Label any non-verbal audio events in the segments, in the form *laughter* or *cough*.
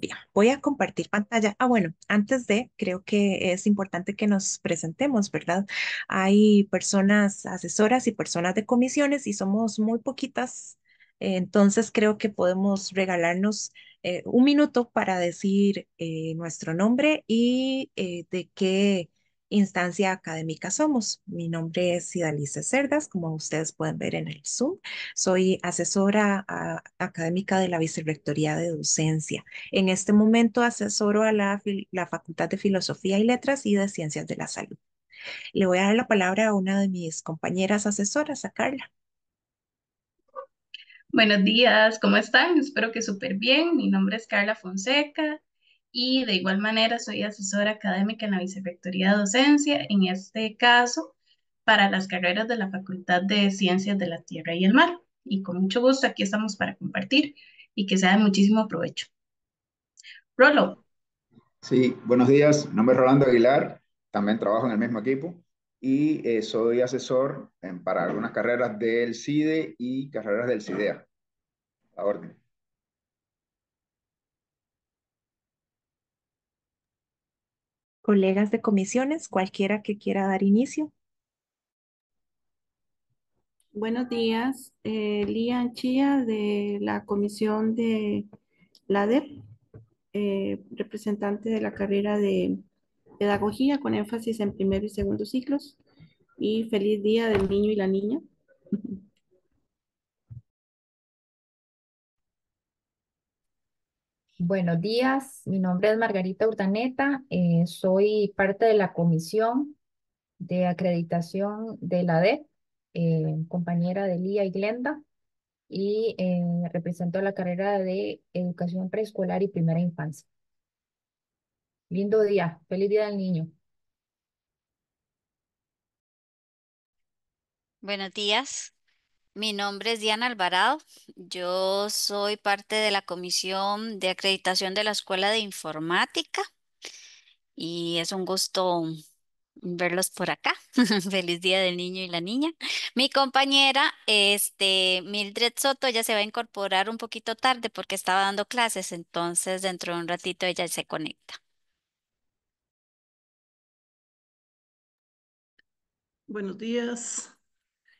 Bien, voy a compartir pantalla. Ah, bueno, antes de, creo que es importante que nos presentemos, ¿verdad? Hay personas asesoras y personas de comisiones y somos muy poquitas, eh, entonces creo que podemos regalarnos eh, un minuto para decir eh, nuestro nombre y de qué instancia académica somos. Mi nombre es Idalice Cerdas, como ustedes pueden ver en el Zoom. Soy asesora ah, académica de la Vicerrectoría de Docencia. En este momento asesoro a la, la Facultad de Filosofía y Letras y de Ciencias de la Salud. Le voy a dar la palabra a una de mis compañeras asesoras, a Carla. Buenos días, ¿cómo están? Espero que súper bien. Mi nombre es Carla Fonseca y de igual manera soy asesora académica en la Vicerrectoría de Docencia, en este caso para las carreras de la Facultad de Ciencias de la Tierra y el Mar. Y con mucho gusto aquí estamos para compartir y que sea de muchísimo provecho. Rolo. Sí, buenos días. Mi nombre es Rolando Aguilar, también trabajo en el mismo equipo y eh, soy asesor en, para algunas carreras del CIDE y carreras del CIDEA. A orden. Colegas de comisiones, cualquiera que quiera dar inicio. Buenos días, eh, Lian Chía de la comisión de la DEP, eh, representante de la carrera de pedagogía con énfasis en primer y segundo ciclos. Y feliz día del niño y la niña. *laughs* Buenos días, mi nombre es Margarita Urdaneta, eh, soy parte de la comisión de acreditación de la DE, eh, compañera de Lía y Glenda, y eh, represento la carrera de educación preescolar y primera infancia. Lindo día, feliz día del niño. Buenos días, mi nombre es Diana Alvarado. Yo soy parte de la Comisión de Acreditación de la Escuela de Informática y es un gusto verlos por acá. *laughs* Feliz Día del Niño y la Niña. Mi compañera, este, Mildred Soto, ya se va a incorporar un poquito tarde porque estaba dando clases, entonces dentro de un ratito ella se conecta. Buenos días.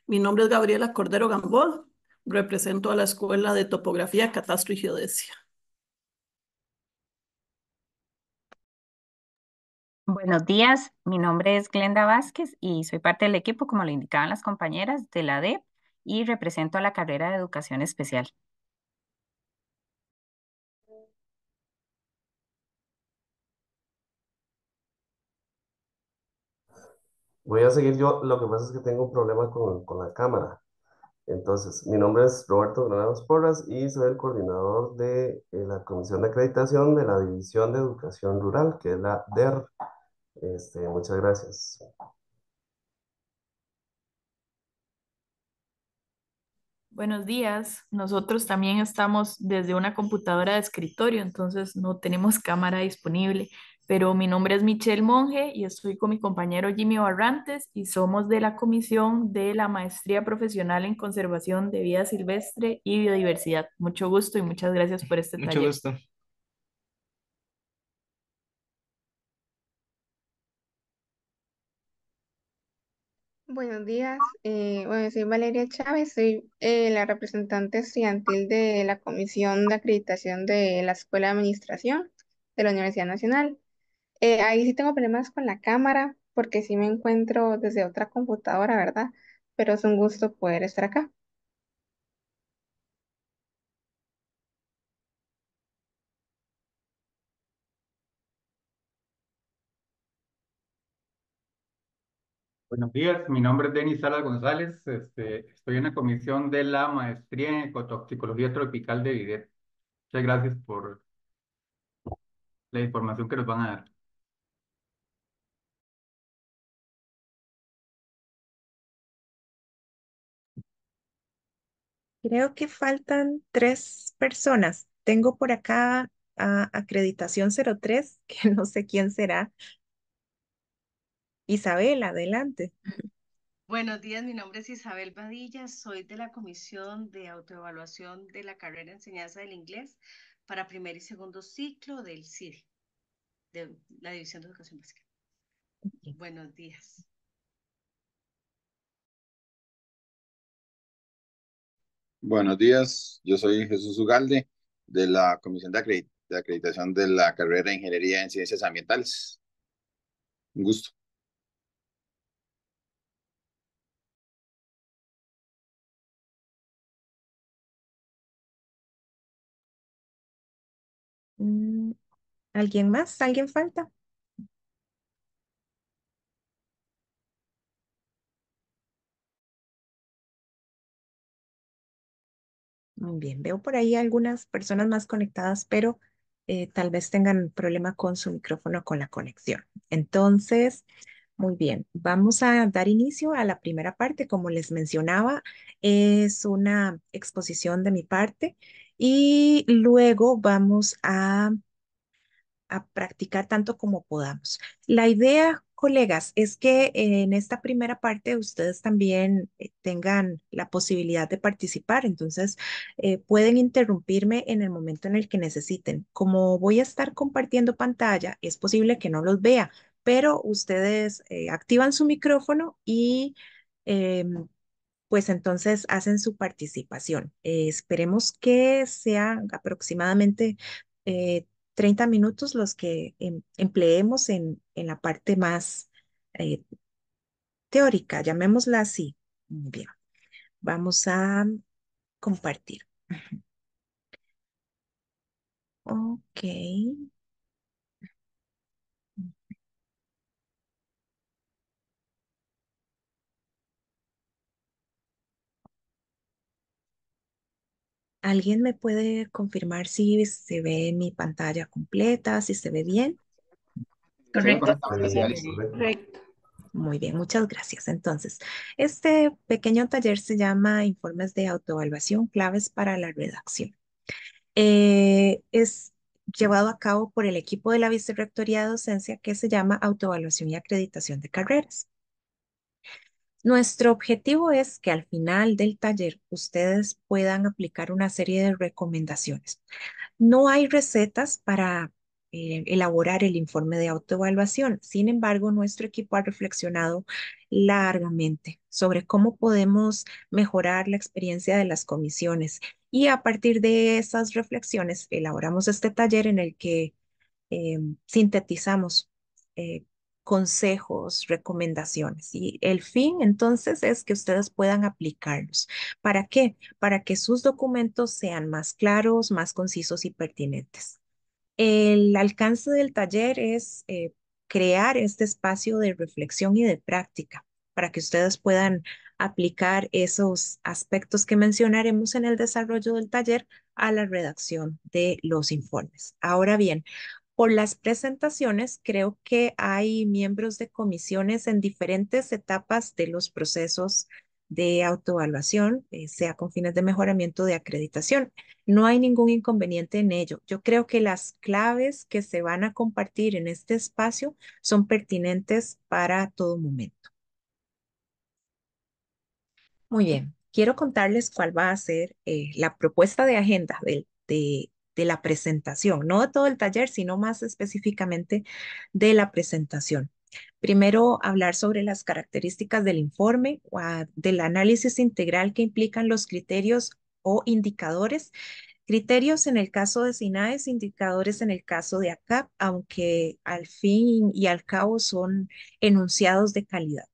Mi nombre es Gabriela Cordero Gamboa, represento a la Escuela de Topografía, Catastro y Geodesia. Buenos días, mi nombre es Glenda Vázquez y soy parte del equipo, como lo indicaban las compañeras, de la DEP y represento a la carrera de Educación Especial. Voy a seguir yo. Lo que pasa es que tengo un problema con, con la cámara. Entonces, mi nombre es Roberto Granados Porras y soy el coordinador de eh, la Comisión de Acreditación de la División de Educación Rural, que es la DER. Este, muchas gracias. Buenos días. Nosotros también estamos desde una computadora de escritorio, entonces no tenemos cámara disponible, pero mi nombre es Michelle Monge y estoy con mi compañero Jimmy Barrantes y somos de la Comisión de la Maestría Profesional en Conservación de Vida Silvestre y Biodiversidad. Mucho gusto y muchas gracias por este taller. Mucho gusto. Buenos días, eh, soy Valeria Chávez, soy eh, la representante estudiantil de la Comisión de Acreditación de la Escuela de Administración de la Universidad Nacional. Eh, ahí sí tengo problemas con la cámara porque sí me encuentro desde otra computadora, ¿verdad? Pero es un gusto poder estar acá. Buenos días, mi nombre es Denis Salas González, este, estoy en la comisión de la maestría en ecotoxicología tropical de Videt. Muchas gracias por la información que nos van a dar. Creo que faltan tres personas. Tengo por acá a acreditación 03, *laughs* que no sé quién será. Isabel, adelante. Buenos días, mi nombre es Isabel Badilla, soy de la Comisión de Autoevaluación de la Carrera de Enseñanza del Inglés para primer y segundo ciclo del CIDE, de la División de Educación Básica. Buenos días. Buenos días, yo soy Jesús Ugalde de la Comisión de, Acreditación de la Carrera de Ingeniería en Ciencias Ambientales. Un gusto. Mm, ¿Alguien más? ¿Alguien falta? bien, veo por ahí algunas personas más conectadas, pero eh, tal vez tengan problema con su micrófono, o con la conexión. Entonces, muy bien, vamos a dar inicio a la primera parte. Como les mencionaba, es una exposición de mi parte y luego vamos a, a practicar tanto como podamos. La idea colegas, es que en esta primera parte ustedes también eh, tengan la posibilidad de participar, entonces eh, pueden interrumpirme en el momento en el que necesiten. Como voy a estar compartiendo pantalla, es posible que no los vea, pero ustedes eh, activan su micrófono y em, pues entonces hacen su participación. esperemos que sea aproximadamente 30 minutos los que em, empleemos en, la parte más eh, teórica, llamémosla así. bien, vamos a compartir. Ok. ¿Alguien me puede confirmar si se ve mi pantalla completa, si se ve bien? Correcto. Muy bien, muchas gracias. Entonces, este pequeño taller se llama Informes de Autoevaluación, Claves para la Redacción. Eh, es llevado a cabo por el equipo de la Vicerrectoría de Docencia que se llama Autoevaluación y Acreditación de Carreras. Nuestro objetivo es que al final del taller ustedes puedan aplicar una serie de recomendaciones. No hay recetas para eh, elaborar el informe de autoevaluación. Sin embargo, nuestro equipo ha reflexionado largamente sobre cómo podemos mejorar la experiencia de las comisiones y a partir de esas reflexiones elaboramos este taller en el que eh, sintetizamos eh, consejos, recomendaciones. Y el fin entonces es que ustedes puedan aplicarlos. ¿Para qué? Para que sus documentos sean más claros, más concisos y pertinentes. El alcance del taller es eh, crear este espacio de reflexión y de práctica para que ustedes puedan aplicar esos aspectos que mencionaremos en el desarrollo del taller a la redacción de los informes. Ahora bien, por las presentaciones, creo que hay miembros de comisiones en diferentes etapas de los procesos de autoevaluación, eh, sea con fines de mejoramiento de acreditación. No hay ningún inconveniente en ello. Yo creo que las claves que se van a compartir en este espacio son pertinentes para todo momento. Muy bien, quiero contarles cuál va a ser eh, la propuesta de agenda del, de de la presentación, no de todo el taller, sino más específicamente de la presentación. Primero, hablar sobre las características del informe, o del análisis integral que implican los criterios o indicadores. Criterios en el caso de SINAES, indicadores en el caso de ACAP, aunque al fin y al cabo son enunciados de calidad.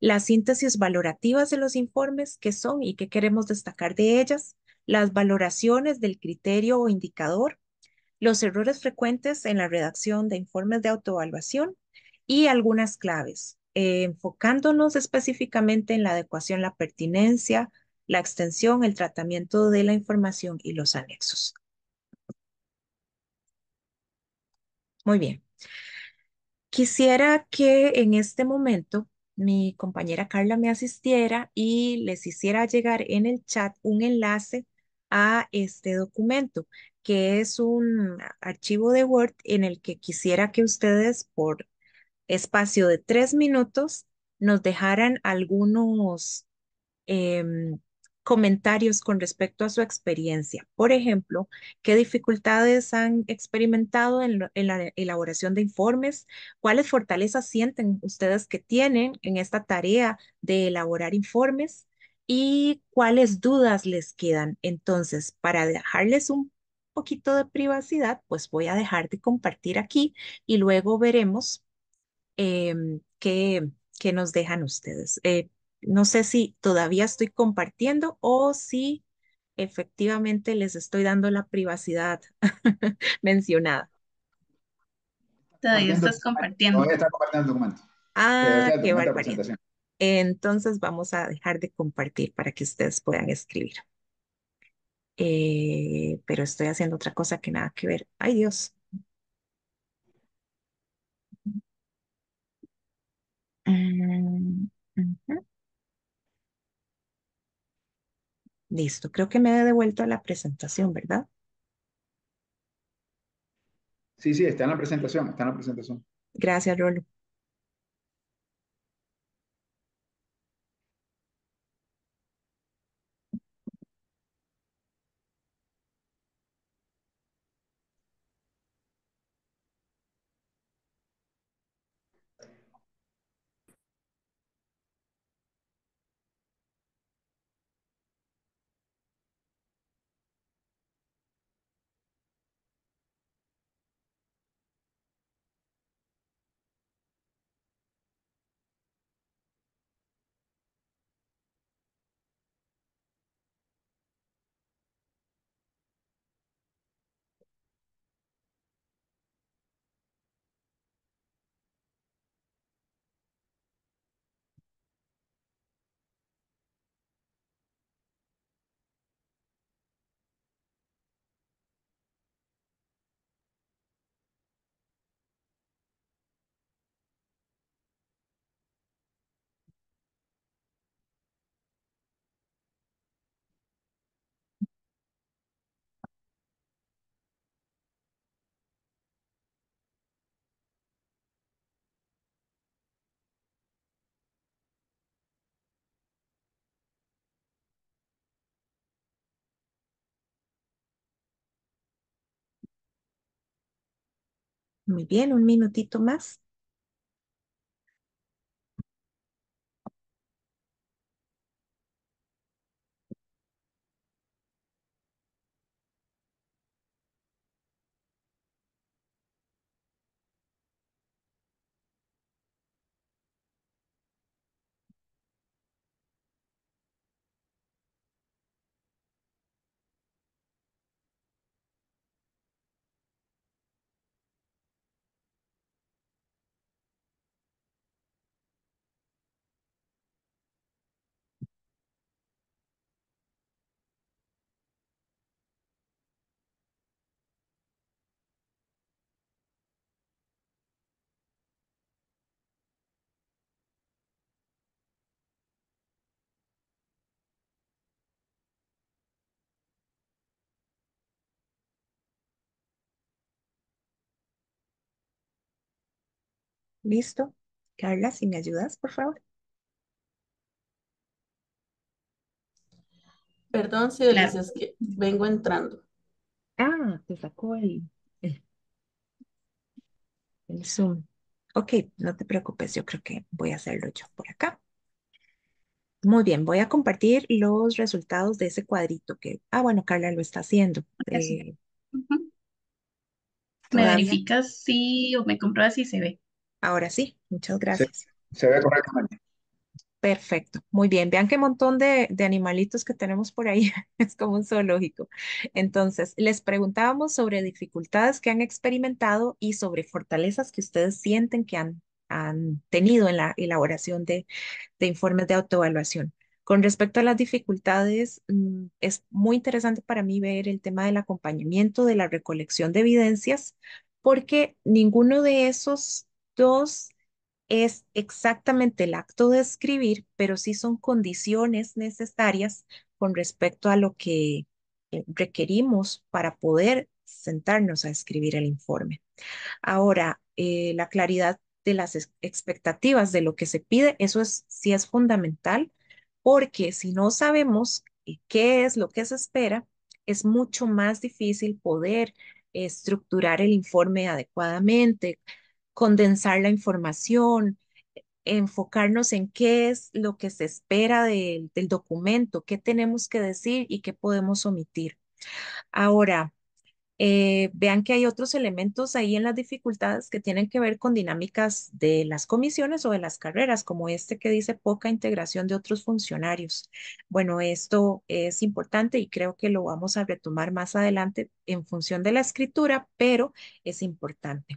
Las síntesis valorativas de los informes, qué son y qué queremos destacar de ellas las valoraciones del criterio o indicador, los errores frecuentes en la redacción de informes de autoevaluación y algunas claves, eh, enfocándonos específicamente en la adecuación, la pertinencia, la extensión, el tratamiento de la información y los anexos. Muy bien. Quisiera que en este momento mi compañera Carla me asistiera y les hiciera llegar en el chat un enlace a este documento, que es un archivo de Word en el que quisiera que ustedes por espacio de tres minutos nos dejaran algunos em, comentarios con respecto a su experiencia. Por ejemplo, qué dificultades han experimentado en, la elaboración de informes, cuáles fortalezas sienten ustedes que tienen en esta tarea de elaborar informes, y cuáles dudas les quedan. Entonces, para dejarles un poquito de privacidad, pues voy a dejar de compartir aquí y luego veremos em, qué, nos dejan ustedes. Eh, no sé si todavía estoy compartiendo o si efectivamente les estoy dando la privacidad *laughs* mencionada. Todavía estás compartiendo. Todavía estar compartiendo el documento. Ah, eh, qué barbaridad. Entonces vamos a dejar de compartir para que ustedes puedan escribir. Eh, pero estoy haciendo otra cosa que nada que ver. ¡Ay, Dios! Mm, Listo, creo que me he devuelto a la presentación, ¿verdad? Sí, sí, está en la presentación, está en la presentación. Gracias, Rolo. Muy bien, un minutito más. ¿Listo? Carla, si me ayudas, por favor. Perdón, si claro. que vengo entrando. Ah, te sacó el, Zoom. Ok, no te preocupes, yo creo que voy a hacerlo yo por acá. Muy bien, voy a compartir los resultados de ese cuadrito que, ah, bueno, Carla lo está haciendo. Eh, ¿Me verificas si o me compruebas si se ve? Ahora sí, muchas gracias. Se, ve correctamente. Perfecto, muy bien. Vean qué montón de, animalitos que tenemos por ahí. *laughs* es como un zoológico. Entonces, les preguntábamos sobre dificultades que han experimentado y sobre fortalezas que ustedes sienten que han, tenido en la elaboración de, de informes de autoevaluación. Con respecto a las dificultades, mm, es muy interesante para mí ver el tema del acompañamiento de la recolección de evidencias, porque ninguno de esos Dos, es exactamente el acto de escribir, pero sí son condiciones necesarias con respecto a lo que eh, requerimos para poder sentarnos a escribir el informe. Ahora, eh, la claridad de las expectativas de lo que se pide, eso es, sí es fundamental, porque si no sabemos eh, qué es lo que se espera, es mucho más difícil poder estructurar el informe adecuadamente, condensar la información, enfocarnos en qué es lo que se espera del documento, qué tenemos que decir y qué podemos omitir. Ahora, eh, vean que hay otros elementos ahí en las dificultades que tienen que ver con dinámicas de las comisiones o de las carreras, como este que dice poca integración de otros funcionarios. Bueno, esto es importante y creo que lo vamos a retomar más adelante en función de la escritura, pero es importante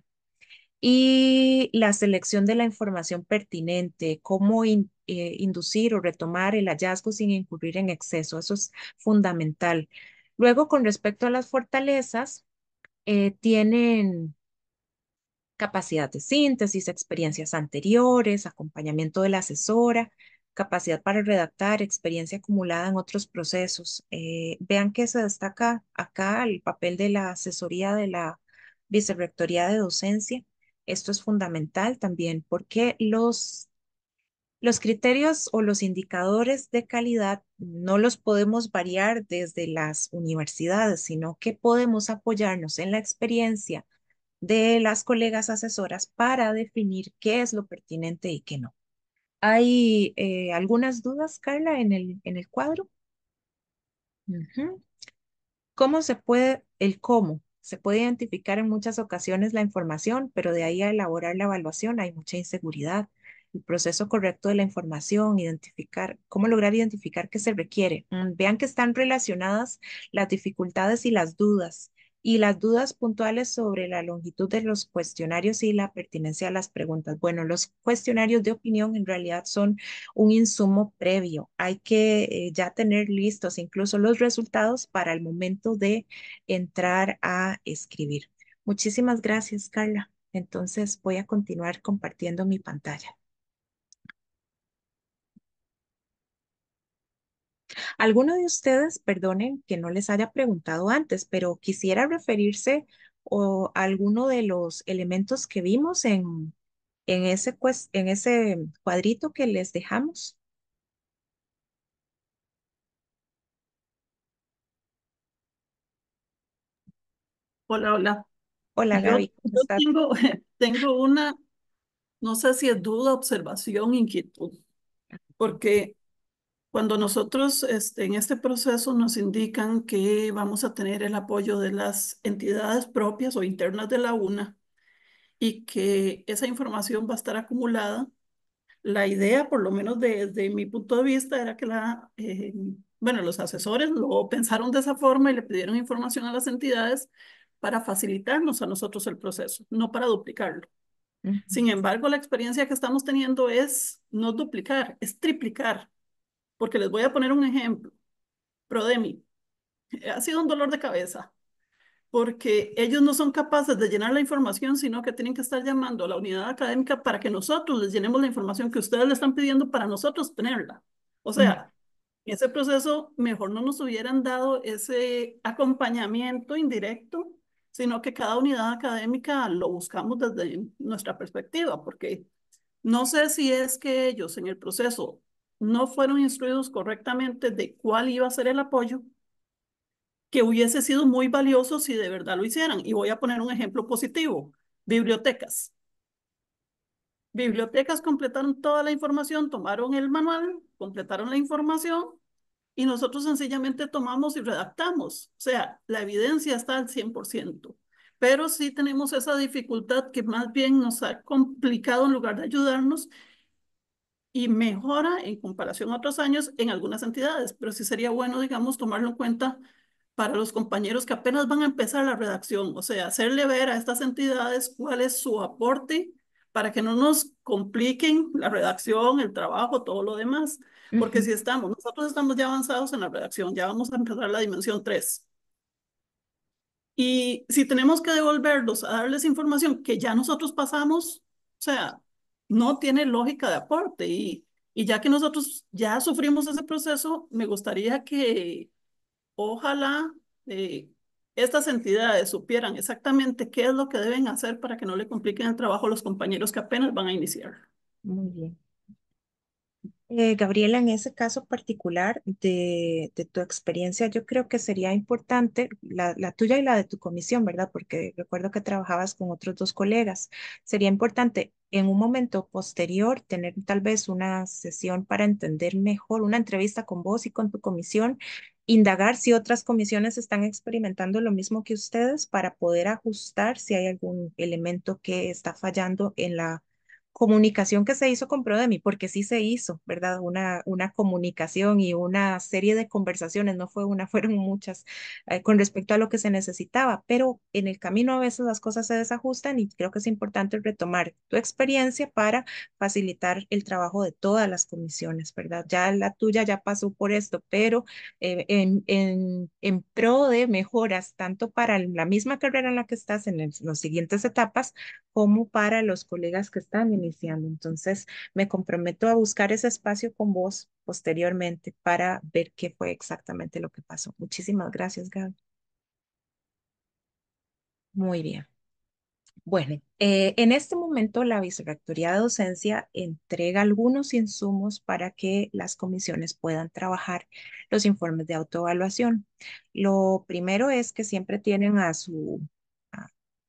y la selección de la información pertinente, cómo eh, inducir o retomar el hallazgo sin incurrir en exceso. Eso es fundamental. Luego, con respecto a las fortalezas, eh, tienen capacidad de síntesis, experiencias anteriores, acompañamiento de la asesora, capacidad para redactar, experiencia acumulada en otros procesos. Eh, vean que se destaca acá el papel de la asesoría de la Vicerrectoría de Docencia esto es fundamental también porque los, los criterios o los indicadores de calidad no los podemos variar desde las universidades, sino que podemos apoyarnos en la experiencia de las colegas asesoras para definir qué es lo pertinente y qué no. ¿Hay eh, algunas dudas, Carla, en el, en el cuadro? ¿Cómo se puede, el cómo, se puede identificar en muchas ocasiones la información, pero de ahí a elaborar la evaluación hay mucha inseguridad. El proceso correcto de la información, identificar, cómo lograr identificar qué se requiere. Mm, vean que están relacionadas las dificultades y las dudas y las dudas puntuales sobre la longitud de los cuestionarios y la pertinencia a las preguntas. Bueno, los cuestionarios de opinión en realidad son un insumo previo. Hay que eh, ya tener listos incluso los resultados para el momento de entrar a escribir. Muchísimas gracias, Carla. Entonces voy a continuar compartiendo mi pantalla. Alguno de ustedes, perdonen que no les haya preguntado antes, pero quisiera referirse o, a alguno de los elementos que vimos en, en, ese, en ese cuadrito que les dejamos. Hola, hola. Hola, Gaby. Tengo, *laughs* tengo una, no sé si es duda, observación, inquietud, porque cuando nosotros este, en este proceso nos indican que vamos a tener el apoyo de las entidades propias o internas de la UNA y que esa información va a estar acumulada, la idea, por lo menos desde mi punto de vista, era que la, eh, bueno, los asesores lo pensaron de esa forma y le pidieron información a las entidades para facilitarnos a nosotros el proceso, no para duplicarlo. Sin embargo, la experiencia que estamos teniendo es no duplicar, es triplicar porque les voy a poner un ejemplo. Prodemi eh, ha sido un dolor de cabeza porque ellos no son capaces de llenar la información, sino que tienen que estar llamando a la unidad académica para que nosotros les llenemos la información que ustedes le están pidiendo para nosotros tenerla. O sea, en ese proceso mejor no nos hubieran dado ese acompañamiento indirecto, sino que cada unidad académica lo buscamos desde nuestra perspectiva, porque no sé si es que ellos en el proceso no fueron instruidos correctamente de cuál iba a ser el apoyo, que hubiese sido muy valioso si de verdad lo hicieran. Y voy a poner un ejemplo positivo, bibliotecas. Bibliotecas completaron toda la información, tomaron el manual, completaron la información y nosotros sencillamente tomamos y redactamos. O sea, la evidencia está al 100%, pero sí tenemos esa dificultad que más bien nos ha complicado en lugar de ayudarnos y mejora en comparación a otros años en algunas entidades, pero sí sería bueno, digamos, tomarlo en cuenta para los compañeros que apenas van a empezar la redacción, o sea, hacerle ver a estas entidades cuál es su aporte para que no nos compliquen la redacción, el trabajo, todo lo demás, porque si estamos, nosotros estamos ya avanzados en la redacción, ya vamos a empezar la dimensión 3. Y si tenemos que devolverlos a darles información que ya nosotros pasamos, o sea, no tiene lógica de aporte. Y, y ya que nosotros ya sufrimos ese proceso, me gustaría que ojalá eh, estas entidades supieran exactamente qué es lo que deben hacer para que no le compliquen el trabajo a los compañeros que apenas van a iniciar. Muy bien. Eh, Gabriela, en ese caso particular de, tu experiencia, yo creo que sería importante la, tuya y la de tu comisión, ¿verdad? Porque recuerdo que trabajabas con otros dos colegas. Sería importante en un momento posterior tener tal vez una sesión para entender mejor, una entrevista con vos y con tu comisión, indagar si otras comisiones están experimentando lo mismo que ustedes para poder ajustar si hay algún elemento que está fallando en la comunicación que se hizo con Prodemi, porque sí se hizo, ¿verdad? Una, una comunicación y una serie de conversaciones, no fue una, *laughs* fueron muchas, eh, con respecto a lo que se necesitaba, pero en el camino a veces las cosas se desajustan y creo que es importante retomar tu experiencia para facilitar el trabajo de todas las comisiones, ¿verdad? Ya la tuya ya pasó por esto, pero eh, en, en, en pro de mejoras tanto para la misma carrera en la que estás en, los las siguientes etapas como para los colegas que están en entonces, me comprometo a buscar ese espacio con vos posteriormente para ver qué fue exactamente lo que pasó. Muchísimas gracias, Gaby. Muy bien. Bueno, eh, en este momento la Vicerrectoría de Docencia entrega algunos insumos para que las comisiones puedan trabajar los informes de autoevaluación. Lo primero es que siempre tienen a su,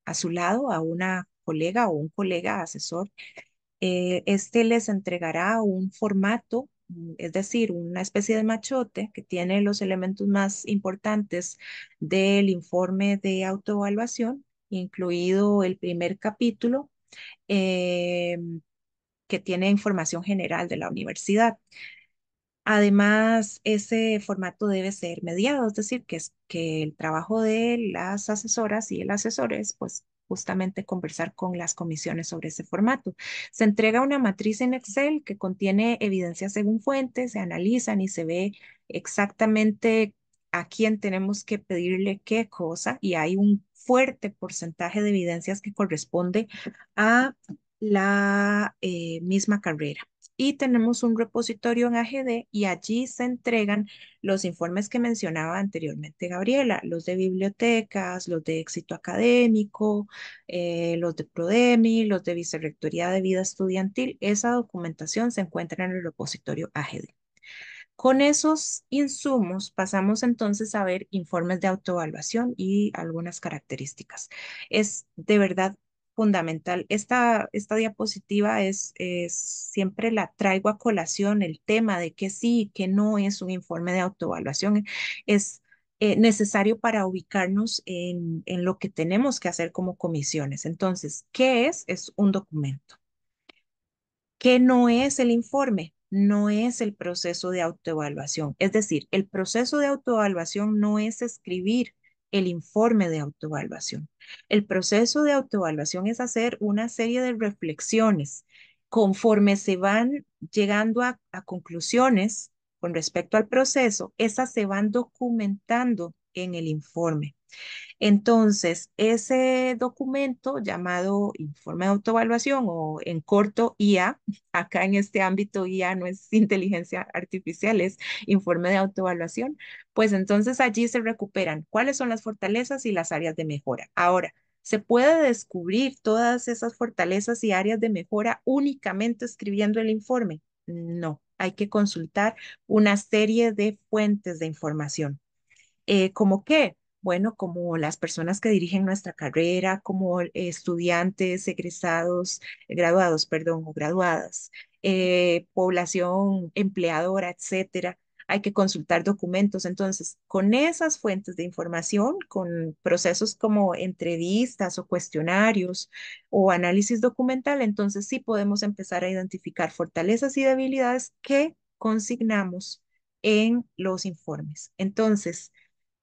a su lado a una colega o un colega asesor eh, este les entregará un formato, mm, es decir, una especie de machote que tiene los elementos más importantes del informe de autoevaluación, incluido el primer capítulo, eh, que tiene información general de la universidad. Además, ese formato debe ser mediado, es decir, que, es, que el trabajo de las asesoras y el asesor es pues, justamente conversar con las comisiones sobre ese formato. Se entrega una matriz en Excel que contiene evidencias según fuentes, se analizan y se ve exactamente a quién tenemos que pedirle qué cosa y hay un fuerte porcentaje de evidencias que corresponde a la eh, misma carrera y tenemos un repositorio en AGD y allí se entregan los informes que mencionaba anteriormente Gabriela, los de bibliotecas, los de éxito académico, eh, los de Prodemi, los de Vicerrectoría de Vida Estudiantil. Esa documentación se encuentra en el repositorio AGD. Con esos insumos pasamos entonces a ver informes de autoevaluación y algunas características. Es de verdad fundamental. Esta, esta diapositiva es, es, siempre la traigo a colación, el tema de que sí que no es un informe de autoevaluación. Es eh, necesario para ubicarnos en, en lo que tenemos que hacer como comisiones. Entonces, ¿qué es? Es un documento. ¿Qué no es el informe? no es el proceso de autoevaluación. Es decir, el proceso de autoevaluación no es escribir el informe de autoevaluación. El proceso de autoevaluación es hacer una serie de reflexiones conforme se van llegando a, conclusiones con respecto al proceso, esas se van documentando en el informe. Entonces, ese documento llamado informe de autoevaluación o en corto IA, acá en este ámbito IA no es inteligencia artificial, es informe de autoevaluación, pues entonces allí se recuperan cuáles son las fortalezas y las áreas de mejora. Ahora, se puede descubrir todas esas fortalezas y áreas de mejora únicamente escribiendo el informe. No, hay que consultar una serie de fuentes de información. Eh, ¿Cómo qué? Bueno, como las personas que dirigen nuestra carrera, como eh, estudiantes, egresados, graduados, perdón, o graduadas, eh, población empleadora, etcétera. Hay que consultar documentos. Entonces, con esas fuentes de información, con procesos como entrevistas o cuestionarios o análisis documental, entonces sí podemos empezar a identificar fortalezas y debilidades que consignamos en los informes. Entonces,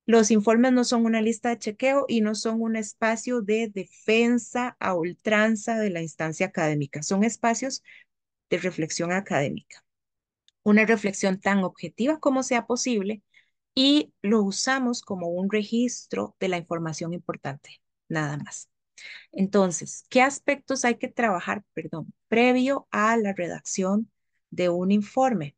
los informes no son una lista de chequeo y no son un espacio de defensa a ultranza de la instancia académica. Son espacios de reflexión académica. Una reflexión tan objetiva como sea posible y lo usamos como un registro de la información importante, nada más. Entonces, ¿qué aspectos hay que trabajar, perdón, previo a la redacción de un informe?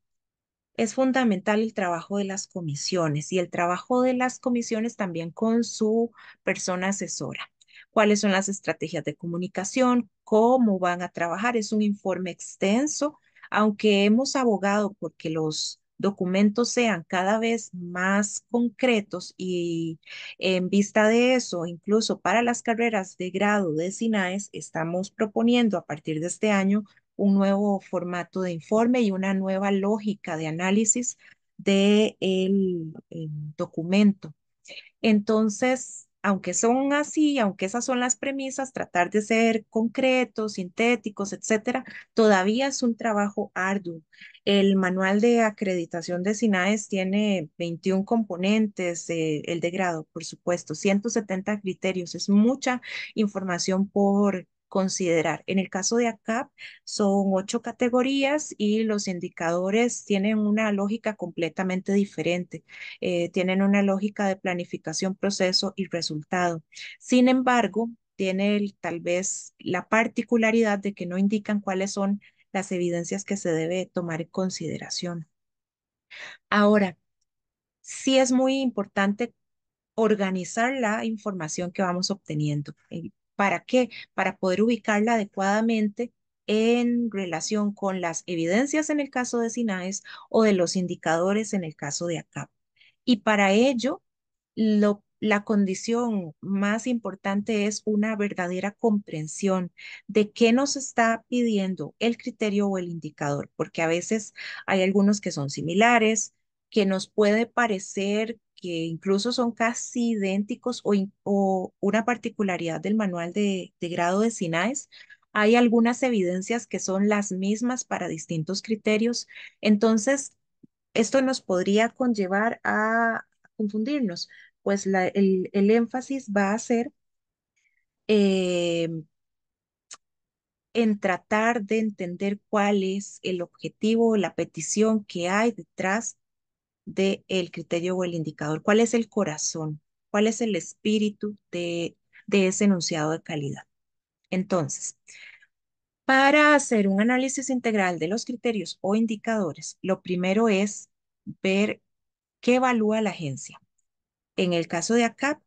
es fundamental el trabajo de las comisiones y el trabajo de las comisiones también con su persona asesora. ¿Cuáles son las estrategias de comunicación? ¿Cómo van a trabajar? Es un informe extenso, aunque hemos abogado porque los documentos sean cada vez más concretos y en vista de eso, incluso para las carreras de grado de SINAES, estamos proponiendo a partir de este año un nuevo formato de informe y una nueva lógica de análisis del documento. Entonces, aunque son así, aunque esas son las premisas, tratar de ser concretos, sintéticos, etcétera, todavía es un trabajo arduo. El manual de acreditación de SINAES tiene 21 componentes, eh, el de grado, por supuesto, 170 criterios, es mucha información por considerar. En el caso de ACAP son ocho categorías y los indicadores tienen una lógica completamente diferente. Eh, tienen una lógica de planificación, proceso y resultado. Sin embargo, tiene tal vez la particularidad de que no indican cuáles son las evidencias que se debe tomar en consideración. Ahora, sí es muy importante organizar la información que vamos obteniendo. Eh, ¿Para qué? Para poder ubicarla adecuadamente en relación con las evidencias en el caso de SINAES o de los indicadores en el caso de ACAP. Y para ello, la condición más importante es una verdadera comprensión de qué nos está pidiendo el criterio o el indicador, porque a veces hay algunos que son similares, que nos puede parecer que incluso son casi idénticos o, una particularidad del manual de, grado de SINAES, hay algunas evidencias que son las mismas para distintos criterios. Entonces, esto nos podría conllevar a confundirnos, pues el, énfasis va a ser eh, en tratar de entender cuál es el objetivo, la petición que hay detrás del criterio o el indicador, cuál es el corazón, cuál es el espíritu de, ese enunciado de calidad. Entonces, para hacer un análisis integral de los criterios o indicadores, lo primero es ver qué evalúa la agencia. En el caso de ACAP,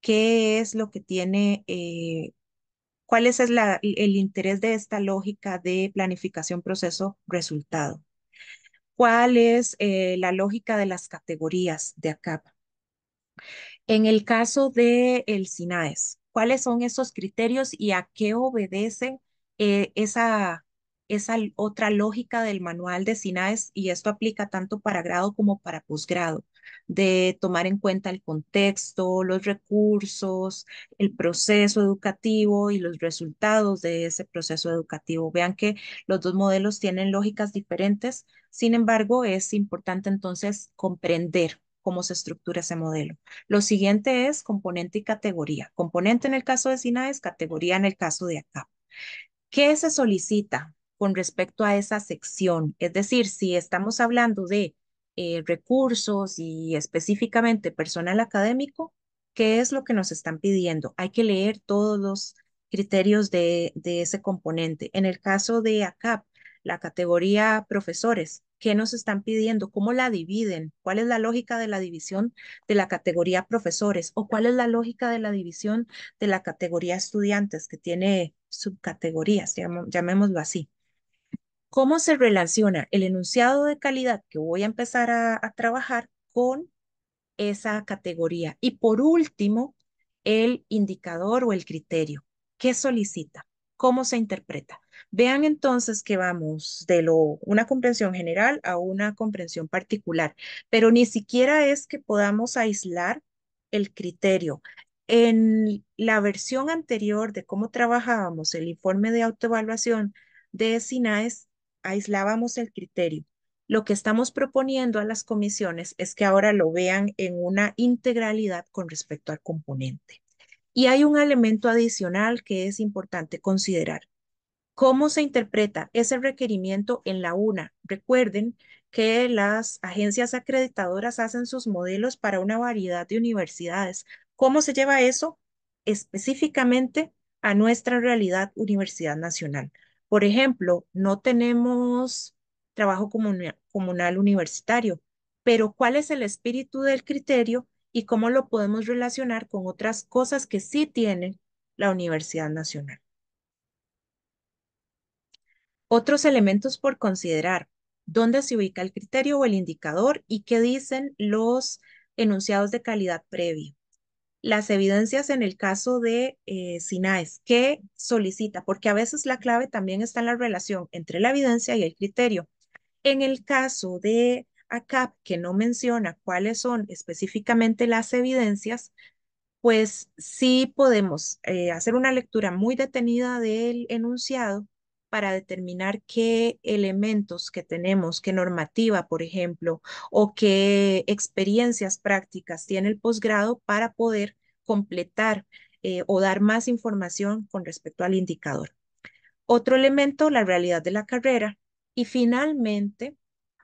qué es lo que tiene, eh, cuál es el interés de esta lógica de planificación, proceso, resultado cuál es eh, la lógica de las categorías de ACAP. En el caso del el SINAES, ¿cuáles son esos criterios y a qué obedecen eh, esa esa otra lógica del manual de SINAES, y esto aplica tanto para grado como para posgrado, de tomar en cuenta el contexto, los recursos, el proceso educativo y los resultados de ese proceso educativo. Vean que los dos modelos tienen lógicas diferentes, sin embargo, es importante entonces comprender cómo se estructura ese modelo. Lo siguiente es componente y categoría. Componente en el caso de SINAES, categoría en el caso de ACAP. ¿Qué se solicita? con respecto a esa sección. Es decir, si estamos hablando de eh, recursos y específicamente personal académico, ¿qué es lo que nos están pidiendo? Hay que leer todos los criterios de, ese componente. En el caso de ACAP, la categoría profesores, ¿qué nos están pidiendo? ¿Cómo la dividen? ¿Cuál es la lógica de la división de la categoría profesores? ¿O cuál es la lógica de la división de la categoría estudiantes que tiene subcategorías, llamémoslo así? ¿Cómo se relaciona el enunciado de calidad que voy a empezar a, trabajar con esa categoría? Y por último, el indicador o el criterio. ¿Qué solicita? ¿Cómo se interpreta? Vean entonces que vamos de una comprensión general a una comprensión particular, pero ni siquiera es que podamos aislar el criterio. En la versión anterior de cómo trabajábamos el informe de autoevaluación de SINAES, aislábamos el criterio. Lo que estamos proponiendo a las comisiones es que ahora lo vean en una integralidad con respecto al componente. Y hay un elemento adicional que es importante considerar. ¿Cómo se interpreta ese requerimiento en la UNA? Recuerden que las agencias acreditadoras hacen sus modelos para una variedad de universidades. ¿Cómo se lleva eso específicamente a nuestra realidad Universidad Nacional? Por ejemplo, no tenemos trabajo comunal universitario, pero ¿cuál es el espíritu del criterio y cómo lo podemos relacionar con otras cosas que sí tiene la Universidad Nacional? Otros elementos por considerar. ¿Dónde se ubica el criterio o el indicador y qué dicen los enunciados de calidad previo? las evidencias en el caso de eh, SINAES, que solicita, porque a veces la clave también está en la relación entre la evidencia y el criterio. En el caso de ACAP, que no menciona cuáles son específicamente las evidencias, pues sí podemos eh, hacer una lectura muy detenida del enunciado para determinar qué elementos que tenemos, qué normativa, por ejemplo, o qué experiencias prácticas tiene el posgrado para poder completar eh, o dar más información con respecto al indicador. Otro elemento, la realidad de la carrera. Y finalmente,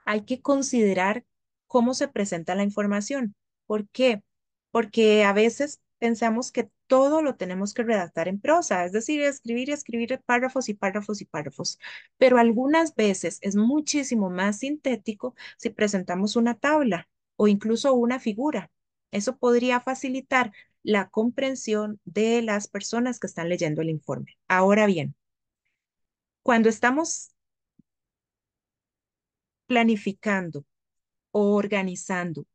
hay que considerar cómo se presenta la información. ¿Por qué? Porque a veces pensamos que todo lo tenemos que redactar en prosa, es decir, escribir y escribir párrafos y párrafos y párrafos. Pero algunas veces es muchísimo más sintético si presentamos una tabla o incluso una figura. Eso podría facilitar la comprensión de las personas que están leyendo el informe. Ahora bien, cuando estamos planificando o organizando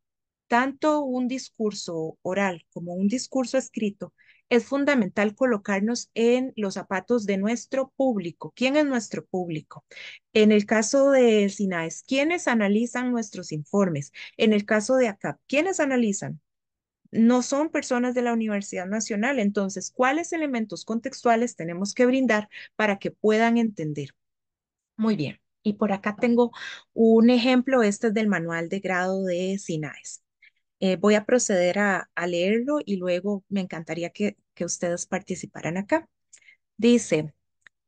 tanto un discurso oral como un discurso escrito, es fundamental colocarnos en los zapatos de nuestro público. ¿Quién es nuestro público? En el caso de SINAES, ¿quiénes analizan nuestros informes? En el caso de ACAP, ¿quiénes analizan? No son personas de la Universidad Nacional, entonces, ¿cuáles elementos contextuales tenemos que brindar para que puedan entender? Muy bien. Y por acá tengo un ejemplo, este es del manual de grado de SINAES. Eh, voy a proceder a, leerlo y luego me encantaría que ustedes participaran acá. Dice,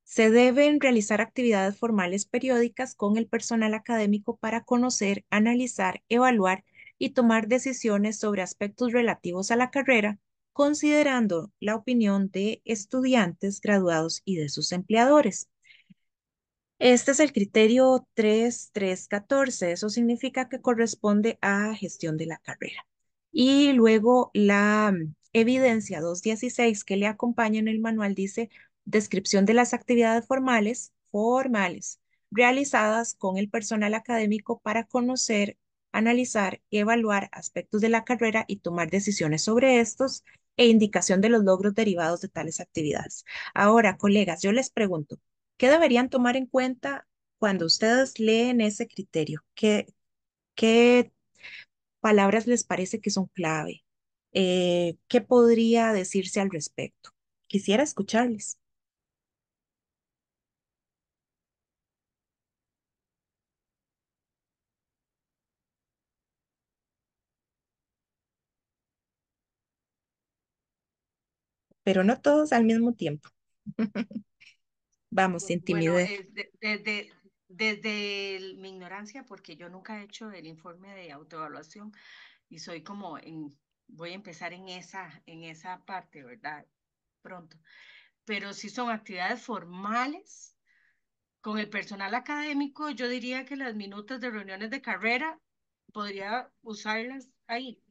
se deben realizar actividades formales periódicas con el personal académico para conocer, analizar, evaluar y tomar decisiones sobre aspectos relativos a la carrera, considerando la opinión de estudiantes graduados y de sus empleadores. Este es el criterio 3314. Eso significa que corresponde a gestión de la carrera. Y luego la mm, evidencia 216 que le acompaña en el manual dice descripción de las actividades formales, formales, realizadas con el personal académico para conocer, analizar y evaluar aspectos de la carrera y tomar decisiones sobre estos e indicación de los logros derivados de tales actividades. Ahora, colegas, yo les pregunto, ¿Qué deberían tomar en cuenta cuando ustedes leen ese criterio? ¿Qué, palabras les parece que son clave? Eh, ¿Qué podría decirse al respecto? Quisiera escucharles. Pero no todos al mismo tiempo. *laughs* Vamos, sin desde, desde, mi ignorancia, porque yo nunca he hecho el informe de autoevaluación y soy como voy a empezar en esa, en esa parte, ¿verdad? Pronto. Pero si son actividades formales, con el personal académico, yo diría que las minutas de reuniones de carrera podría usarlas ahí,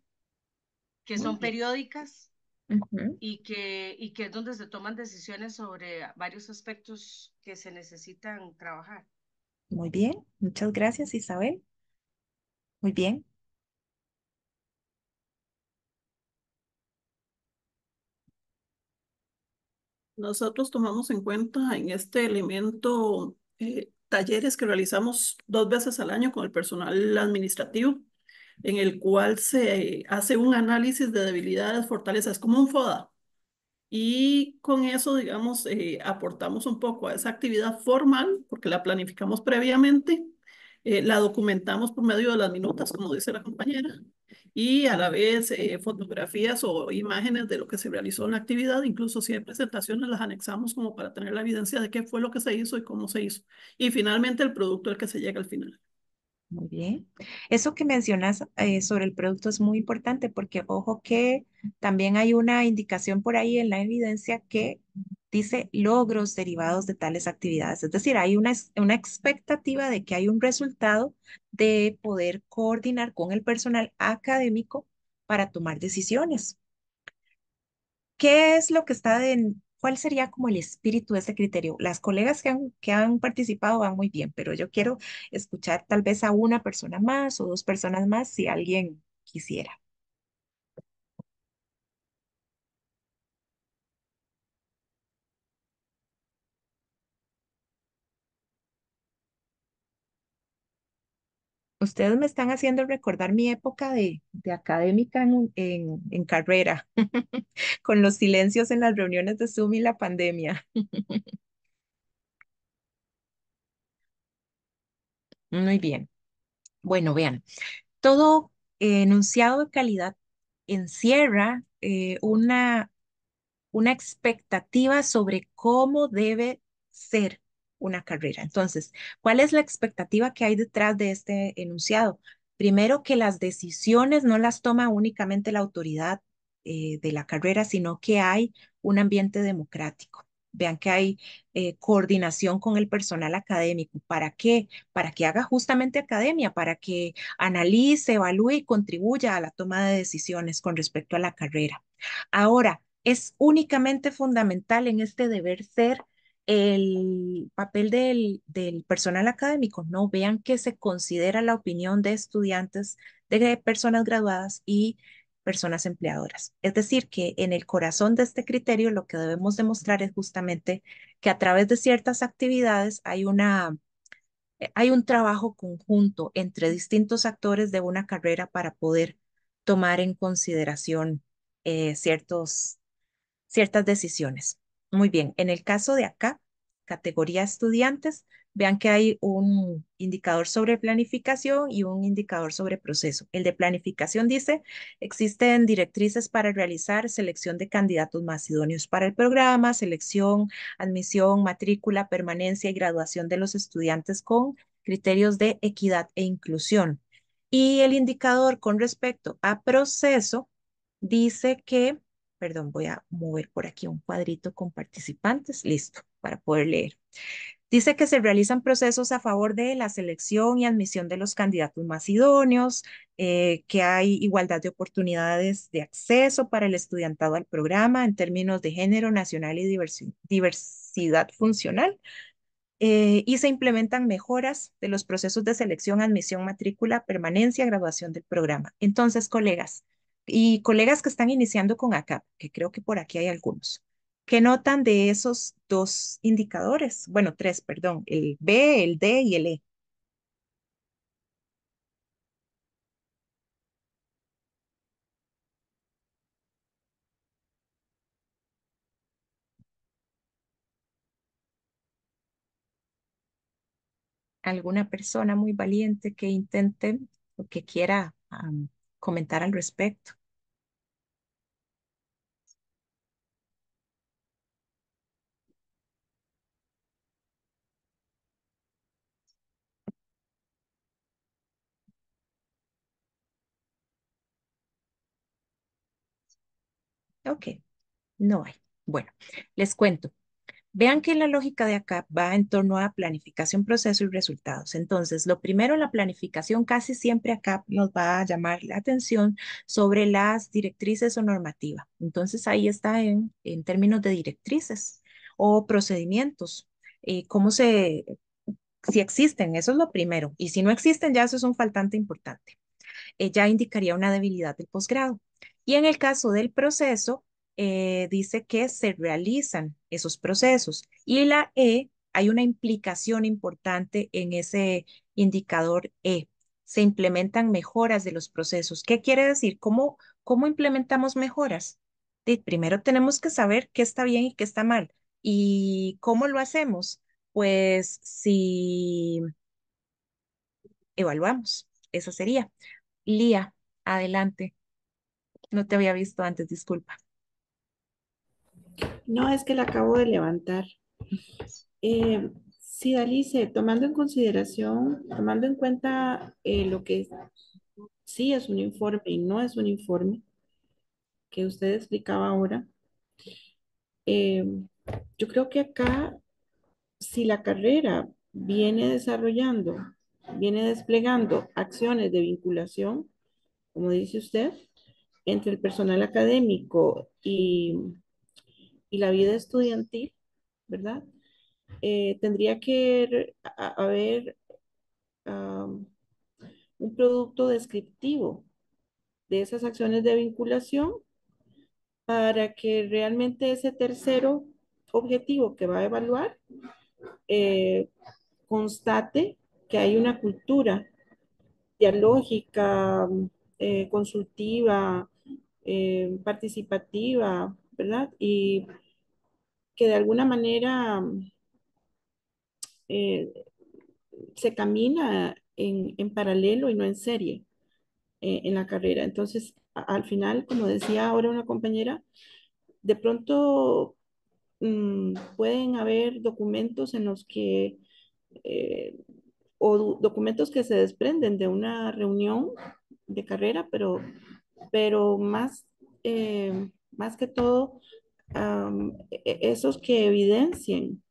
que son periódicas y, que, y que es donde se toman decisiones sobre varios aspectos que se necesitan trabajar. Muy bien, muchas gracias Isabel. Muy bien. Nosotros tomamos en cuenta en este elemento eh, talleres que realizamos dos veces al año con el personal administrativo en el cual se hace un análisis de debilidades, fortalezas, como un FODA. Y con eso, digamos, eh, aportamos un poco a esa actividad formal, porque la planificamos previamente, eh, la documentamos por medio de las minutas, como dice la compañera, y a la vez eh, fotografías o imágenes de lo que se realizó en la actividad, incluso si hay presentaciones las anexamos como para tener la evidencia de qué fue lo que se hizo y cómo se hizo. Y finalmente el producto al que se llega al final. Muy bien. Eso que mencionas eh, sobre el producto es muy importante porque ojo que también hay una indicación por ahí en la evidencia que dice logros derivados de tales actividades. Es decir, hay una, una expectativa de que hay un resultado de poder coordinar con el personal académico para tomar decisiones. ¿Qué es lo que está de, ¿Cuál sería como el espíritu de este criterio? Las colegas que han, que han participado van muy bien, pero yo quiero escuchar tal vez a una persona más o dos personas más si alguien quisiera. Ustedes me están haciendo recordar mi época de, académica en, en, carrera, *laughs* con los silencios en las reuniones de Zoom y la pandemia. *laughs* Muy bien. Bueno, vean, todo enunciado de calidad encierra eh, una, una expectativa sobre cómo debe ser una carrera. Entonces, ¿cuál es la expectativa que hay detrás de este enunciado? Primero, que las decisiones no las toma únicamente la autoridad eh, de la carrera, sino que hay un ambiente democrático. Vean que hay eh, coordinación con el personal académico. ¿Para qué? Para que haga justamente academia, para que analice, evalúe y contribuya a la toma de decisiones con respecto a la carrera. Ahora, es únicamente fundamental en este deber ser el papel del, personal académico, no vean que se considera la opinión de estudiantes, de personas graduadas y personas empleadoras. Es decir, que en el corazón de este criterio lo que debemos demostrar es justamente que a través de ciertas actividades hay eh, hay un trabajo conjunto entre distintos actores de una carrera para poder tomar en consideración eh, ciertos, ciertas decisiones. Muy bien, en el caso de acá, categoría estudiantes, vean que hay un indicador sobre planificación y un indicador sobre proceso. El de planificación dice, existen directrices para realizar selección de candidatos más idóneos para el programa, selección, admisión, matrícula, permanencia y graduación de los estudiantes con criterios de equidad e inclusión. Y el indicador con respecto a proceso dice que perdón, voy a mover por aquí un cuadrito con participantes, listo, para poder leer. Dice que se realizan procesos a favor de la selección y admisión de los candidatos más idóneos, eh, que hay igualdad de oportunidades de acceso para el estudiantado al programa en términos de género nacional y diversidad funcional, eh, y se implementan mejoras de los procesos de selección, admisión, matrícula, permanencia, graduación del programa. Entonces, colegas, y colegas que están iniciando con acá, que creo que por aquí hay algunos, ¿qué notan de esos dos indicadores? Bueno, tres, perdón, el B, el D y el E. alguna persona muy valiente que intente o que quiera comentar al respecto? Ok, no hay. Bueno, les cuento. Vean que la lógica de acá va en torno a planificación, proceso y resultados. Entonces, lo primero, la planificación casi siempre acá nos va a llamar la atención sobre las directrices o normativa. Entonces, ahí está en, términos de directrices o procedimientos. Eh, ¿Cómo se, si existen? Eso es lo primero. Y si no existen, ya eso es un faltante importante. Eh, ya indicaría una debilidad del posgrado. Y en el caso del proceso, eh, dice que se realizan esos procesos. Y la E, hay una implicación importante en ese indicador E. Se implementan mejoras de los procesos. ¿Qué quiere decir? ¿Cómo, cómo implementamos mejoras? primero tenemos que saber qué está bien y qué está mal. ¿Y cómo lo hacemos? Pues si evaluamos, esa sería. Lía, adelante. No te había visto antes, disculpa. No, es que la acabo de levantar. Eh, sí, Dalice, tomando en consideración, tomando en cuenta eh, lo que sí es un informe y no es un informe que usted explicaba ahora, eh, yo creo que acá, si la carrera viene desarrollando, viene desplegando acciones de vinculación, como dice usted, entre el personal académico y y la vida estudiantil, ¿verdad? Eh, tendría que haber un producto descriptivo de esas acciones de vinculación para que realmente ese tercero objetivo que va a evaluar eh, constate que hay una cultura dialógica, eh, consultiva, participativa, ¿verdad? Y que de alguna manera eh, se camina en, paralelo y no en serie eh, en la carrera. Entonces, al final, como decía ahora una compañera, de pronto mm, pueden haber documentos en los que, eh, o documentos que se desprenden de una reunión de carrera, pero, pero más, más que todo e, e, esos que evidencien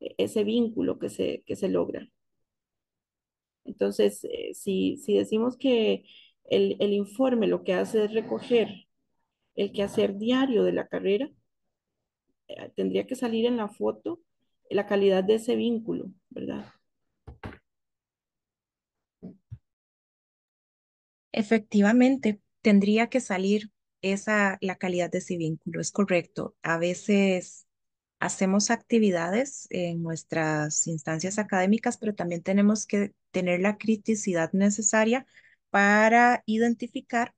e, ese vínculo que se, que se logra. Entonces, eh, si, decimos que el, informe lo que hace es recoger el quehacer diario de la carrera, eh, tendría que salir en la foto la calidad de ese vínculo, ¿verdad? Efectivamente, tendría que salir esa, la calidad de ese vínculo, es correcto. A veces hacemos actividades en nuestras instancias académicas, pero también tenemos que tener la criticidad necesaria para identificar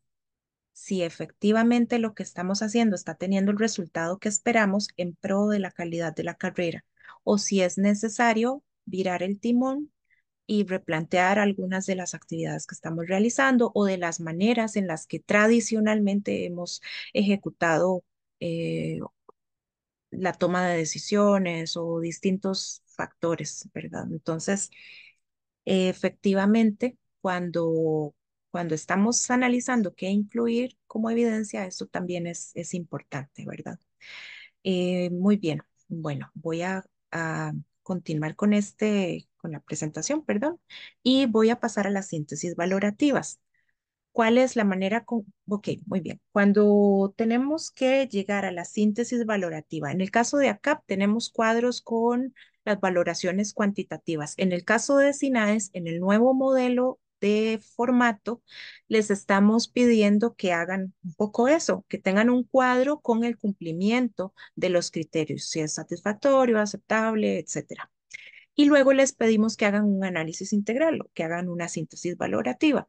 si efectivamente lo que estamos haciendo está teniendo el resultado que esperamos en pro de la calidad de la carrera o si es necesario virar el timón y replantear algunas de las actividades que estamos realizando o de las maneras en las que tradicionalmente hemos ejecutado eh, la toma de decisiones o distintos factores, ¿verdad? Entonces, efectivamente, cuando, cuando estamos analizando qué incluir como evidencia, eso también es, es importante, ¿verdad? Eh, muy bien, bueno, voy a continuar con este, con la presentación, perdón, y voy a pasar a las síntesis valorativas. ¿Cuál es la manera? Con... Ok, muy bien. Cuando tenemos que llegar a la síntesis valorativa, en el caso de ACAP tenemos cuadros con las valoraciones cuantitativas. En el caso de SINAES, en el nuevo modelo de formato, les estamos pidiendo que hagan un poco eso, que tengan un cuadro con el cumplimiento de los criterios, si es satisfactorio, aceptable, etcétera. Y luego les pedimos que hagan un análisis integral, o que hagan una síntesis valorativa.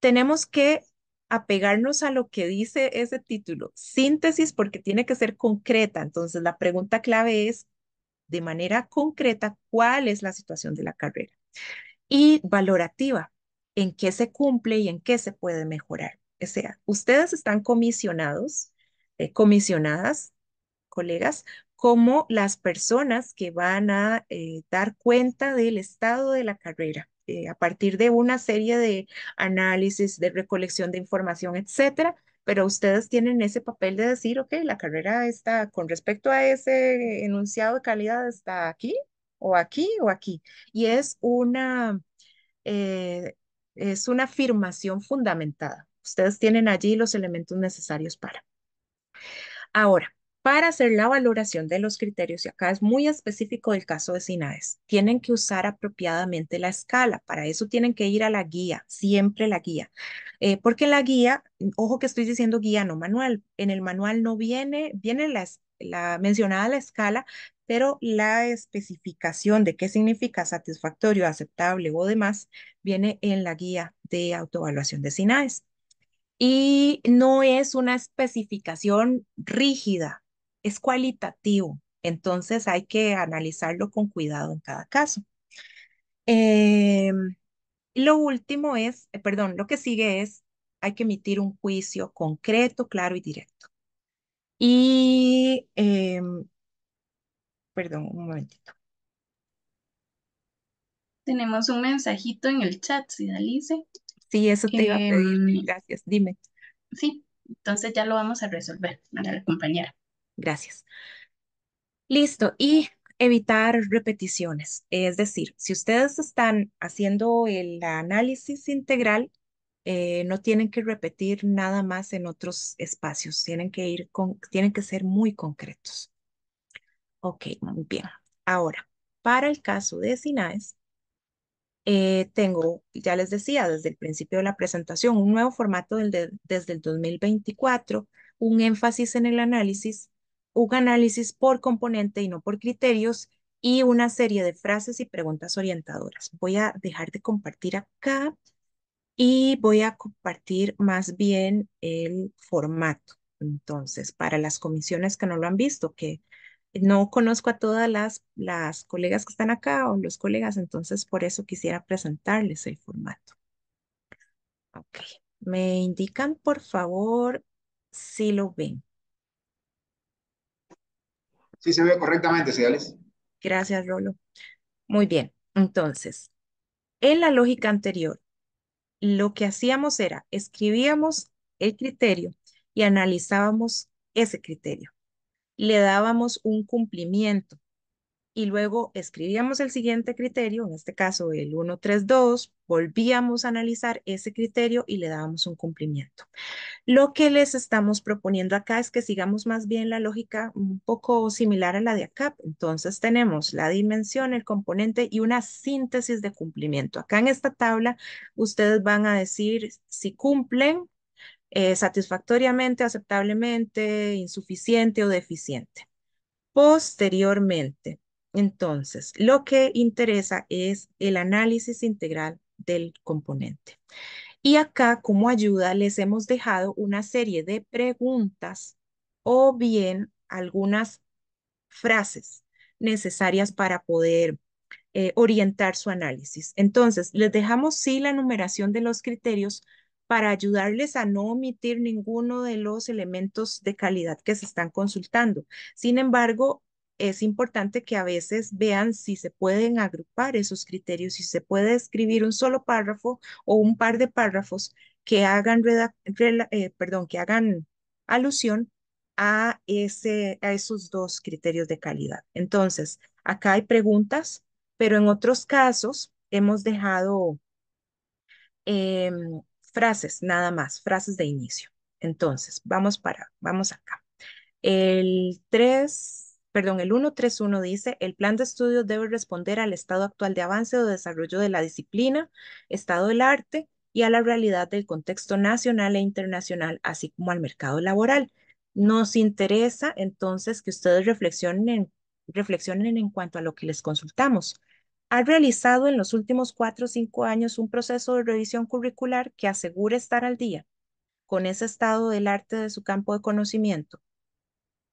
Tenemos que apegarnos a lo que dice ese título, síntesis, porque tiene que ser concreta. Entonces, la pregunta clave es, de manera concreta, ¿cuál es la situación de la carrera? y valorativa, en qué se cumple y en qué se puede mejorar. O sea, ustedes están comisionados, eh, comisionadas, colegas, como las personas que van a eh, dar cuenta del estado de la carrera eh, a partir de una serie de análisis, de recolección de información, etcétera. Pero ustedes tienen ese papel de decir, ok, la carrera está con respecto a ese enunciado de calidad está aquí, o aquí o aquí. Y es una, eh, es una afirmación fundamentada. Ustedes tienen allí los elementos necesarios para. Ahora, para hacer la valoración de los criterios, y acá es muy específico el caso de SINAES, tienen que usar apropiadamente la escala. Para eso tienen que ir a la guía, siempre la guía. Eh, porque la guía, ojo que estoy diciendo guía, no manual. En el manual no viene, viene la, la mencionada la escala, pero la especificación de qué significa satisfactorio, aceptable o demás viene en la guía de autoevaluación de SINAES. Y no es una especificación rígida, es cualitativo, entonces hay que analizarlo con cuidado en cada caso. Em, lo último es, eh, perdón, lo que sigue es, hay que emitir un juicio concreto, claro y directo. Y em, Perdón, un momentito. Tenemos un mensajito en el chat, Dalice. Sí, eso te iba a pedir. Em, Gracias, dime. Sí, entonces ya lo vamos a resolver para la compañera. Gracias. Listo, y evitar repeticiones. Es decir, si ustedes están haciendo el análisis integral, eh, no tienen que repetir nada más en otros espacios, tienen que ir con, tienen que ser muy concretos. Ok, muy bien. Ahora, para el caso de SINAES, eh, tengo, ya les decía desde el principio de la presentación, un nuevo formato del desde el 2024, un énfasis en el análisis, un análisis por componente y no por criterios y una serie de frases y preguntas orientadoras. Voy a dejar de compartir acá y voy a compartir más bien el formato. Entonces, para las comisiones que no lo han visto, que no conozco a todas las, las colegas que están acá o los colegas, entonces por eso quisiera presentarles el formato. Ok, me indican por favor si lo ven. Sí, se ve correctamente, Ciales. Gracias, Rolo. Muy bien, entonces, en la lógica anterior, lo que hacíamos era, escribíamos el criterio y analizábamos ese criterio le dábamos un cumplimiento y luego escribíamos el siguiente criterio, en este caso el 132, volvíamos a analizar ese criterio y le dábamos un cumplimiento. Lo que les estamos proponiendo acá es que sigamos más bien la lógica un poco similar a la de acá. Entonces tenemos la dimensión, el componente y una síntesis de cumplimiento. Acá en esta tabla ustedes van a decir si cumplen eh, satisfactoriamente, aceptablemente, insuficiente o deficiente. Posteriormente, entonces, lo que interesa es el análisis integral del componente. Y acá, como ayuda, les hemos dejado una serie de preguntas o bien algunas frases necesarias para poder eh, orientar su análisis. Entonces, les dejamos sí la numeración de los criterios, para ayudarles a no omitir ninguno de los elementos de calidad que se están consultando. Sin embargo, es importante que a veces vean si se pueden agrupar esos criterios, si se puede escribir un solo párrafo o un par de párrafos que hagan, eh, que hagan alusión a, ese, a esos dos criterios de calidad. Entonces, acá hay preguntas, pero en otros casos hemos dejado em, frases, nada más, frases de inicio. Entonces, vamos para, vamos acá. El 3, perdón, el 131 dice, el plan de estudios debe responder al estado actual de avance o desarrollo de la disciplina, estado del arte y a la realidad del contexto nacional e internacional, así como al mercado laboral. Nos interesa entonces que ustedes reflexionen, reflexionen en cuanto a lo que les consultamos ha realizado en los últimos cuatro o cinco años un proceso de revisión curricular que asegure estar al día con ese estado del arte de su campo de conocimiento.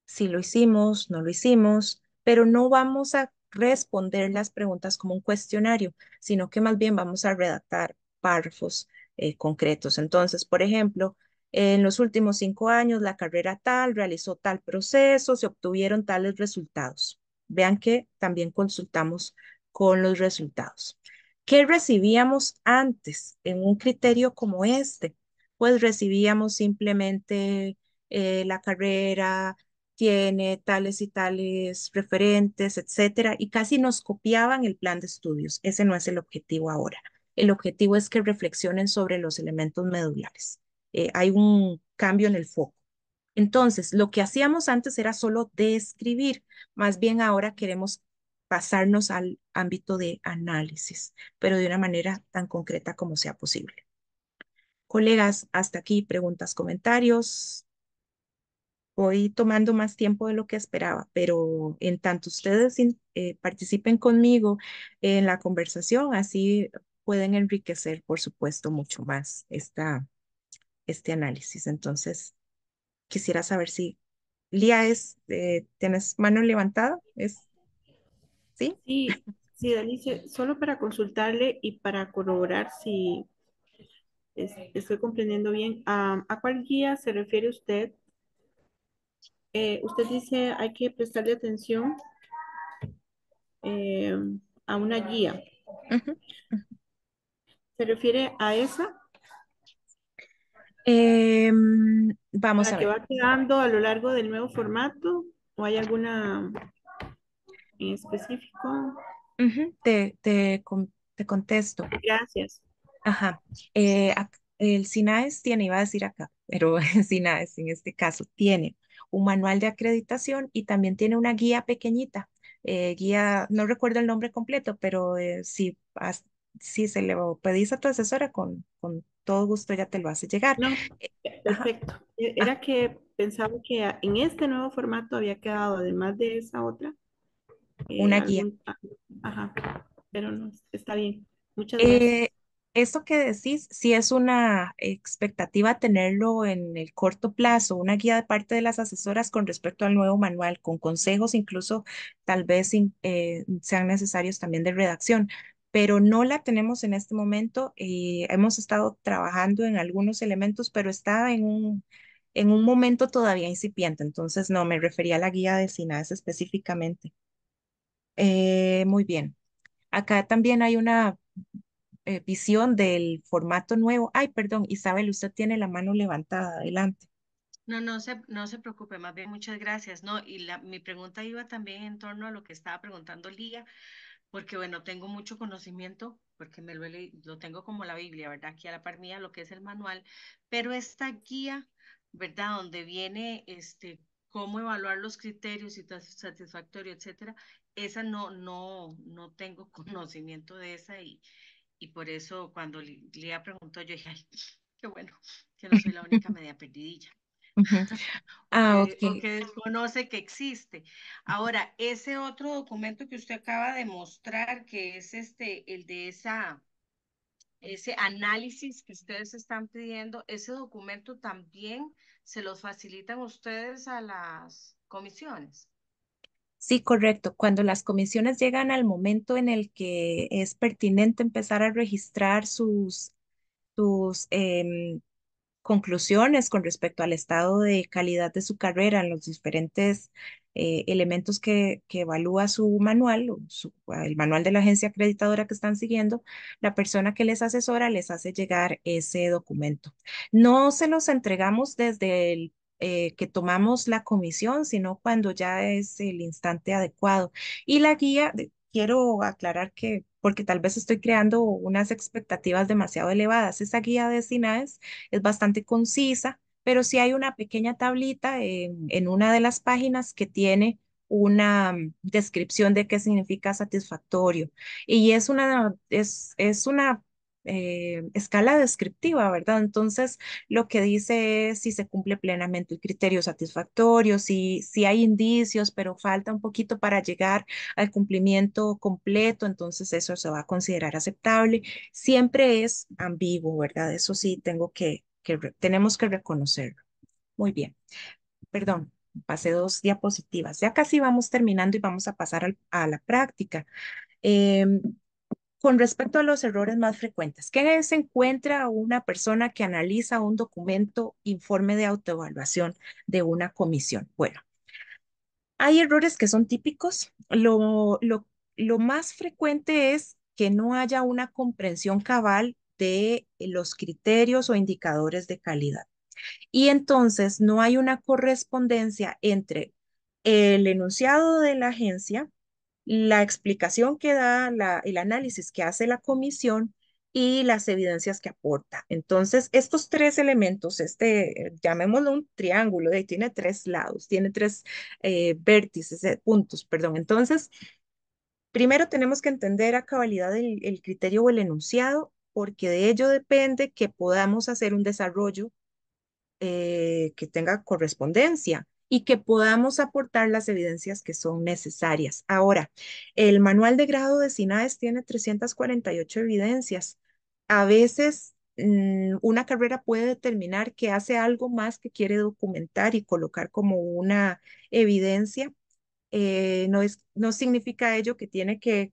Si lo hicimos, no lo hicimos, pero no vamos a responder las preguntas como un cuestionario, sino que más bien vamos a redactar párrafos eh, concretos. Entonces, por ejemplo, en los últimos cinco años la carrera tal realizó tal proceso, se obtuvieron tales resultados. Vean que también consultamos con los resultados. ¿Qué recibíamos antes en un criterio como este? Pues recibíamos simplemente eh, la carrera, tiene tales y tales referentes, etcétera, y casi nos copiaban el plan de estudios. Ese no es el objetivo ahora. El objetivo es que reflexionen sobre los elementos medulares. Eh, hay un cambio en el foco. Entonces, lo que hacíamos antes era solo describir, más bien ahora queremos pasarnos al ámbito de análisis, pero de una manera tan concreta como sea posible. Colegas, hasta aquí preguntas, comentarios. Voy tomando más tiempo de lo que esperaba, pero en tanto ustedes eh, participen conmigo en la conversación, así pueden enriquecer, por supuesto, mucho más esta, este análisis. Entonces, quisiera saber si Lía es, eh, ¿tienes mano levantada? ¿Es ¿sí? Sí, sí, solo para consultarle y para corroborar si estoy comprendiendo bien, ¿a cuál guía se refiere usted? Eh, usted dice hay que prestarle atención em, a una guía. ¿Se refiere a esa? Em, vamos a ver. que va quedando a lo largo del nuevo formato? ¿O hay alguna en específico. te, contesto. Gracias. Ajá. Eh, el SINAES tiene, iba a decir acá, pero *laughs* SINAES en este caso tiene un manual de acreditación y también tiene una guía pequeñita. Eh, guía, no recuerdo el nombre completo, pero eh, si, si se le pedís a tu asesora, con, con todo gusto ya te lo hace llegar. No, perfecto. E, era ah. que pensaba que en este nuevo formato había quedado, además de esa otra, eh, una guía. Ajá, pero no, está bien. Muchas gracias. Eh, eso que decís, si es una expectativa tenerlo en el corto plazo, una guía de parte de las asesoras con respecto al nuevo manual, con consejos incluso tal vez eh, sean necesarios también de redacción, pero no la tenemos en este momento. hemos estado trabajando en algunos elementos, pero está en un, en un momento todavía incipiente, entonces no, me refería a la guía de SINAS específicamente. Eh, muy bien. Acá también hay una eh, visión del formato nuevo. Ay, perdón, Isabel, usted tiene la mano levantada. Adelante. No, no se, no se preocupe, más bien muchas gracias. No, y la, mi pregunta iba también en torno a lo que estaba preguntando Lía, porque bueno, tengo mucho conocimiento, porque me lo, lo tengo como la Biblia, ¿verdad? Aquí a la par mía, lo que es el manual, pero esta guía, ¿verdad? Donde viene este cómo evaluar los criterios, si satisfactorio, etcétera, esa no, no, no tengo *laughs* conocimiento de esa y, y por eso cuando le preguntó yo dije, qué bueno, que no soy la única media perdidilla. *laughs* ah, desconoce que existe. Ahora, ese otro documento que usted acaba de mostrar, que es este, el de esa, ese análisis que ustedes están pidiendo, ese documento también se los facilitan ustedes a las comisiones. Sí, correcto. Cuando las comisiones llegan al momento en el que es pertinente empezar a registrar sus, em, conclusiones con respecto al estado de calidad de su carrera en los diferentes eh, elementos que, evalúa su manual, el manual de la agencia acreditadora que están siguiendo, la persona que les asesora les hace llegar ese documento. No se los entregamos desde el eh, que tomamos la comisión, sino cuando ya es el instante adecuado. Y la guía, quiero aclarar que, porque tal vez estoy creando unas expectativas demasiado elevadas, esa guía de SINAES es bastante concisa, pero sí hay una pequeña tablita en, una de las páginas que tiene una mm, descripción de qué significa satisfactorio. Y es una, es, es una eh, escala descriptiva, ¿verdad? Entonces, lo que dice es si se cumple plenamente el criterio satisfactorio, si, si hay indicios, pero falta un poquito para llegar al cumplimiento completo, entonces eso se va a considerar aceptable. Siempre es ambiguo, ¿verdad? Eso sí, tengo que, que tenemos que reconocerlo. Muy bien. Perdón, pasé dos diapositivas. Ya casi vamos terminando y vamos a pasar a la práctica. Eh, con respecto a los errores más frecuentes, ¿qué se encuentra una persona que analiza un documento, informe de autoevaluación de una comisión? Bueno, hay errores que son típicos. Lo, lo más frecuente es que no haya una comprensión cabal de los criterios o indicadores de calidad. Y entonces no hay una correspondencia entre el enunciado de la agencia la explicación que da, el análisis que hace la comisión y las evidencias que aporta. Entonces, estos tres elementos, este, eh, llamémoslo un triángulo, de, tiene tres lados, tiene tres eh, vértices, eh, puntos, perdón. Entonces, primero tenemos que entender a cabalidad el, criterio o el enunciado, porque de ello depende que podamos hacer un desarrollo que tenga correspondencia y que podamos aportar las evidencias que son necesarias. Ahora, el manual de grado de SINAES tiene 348 evidencias. A veces mm, una carrera puede determinar que hace algo más que quiere documentar y colocar como una evidencia. Eh, no, es, no significa ello que tiene que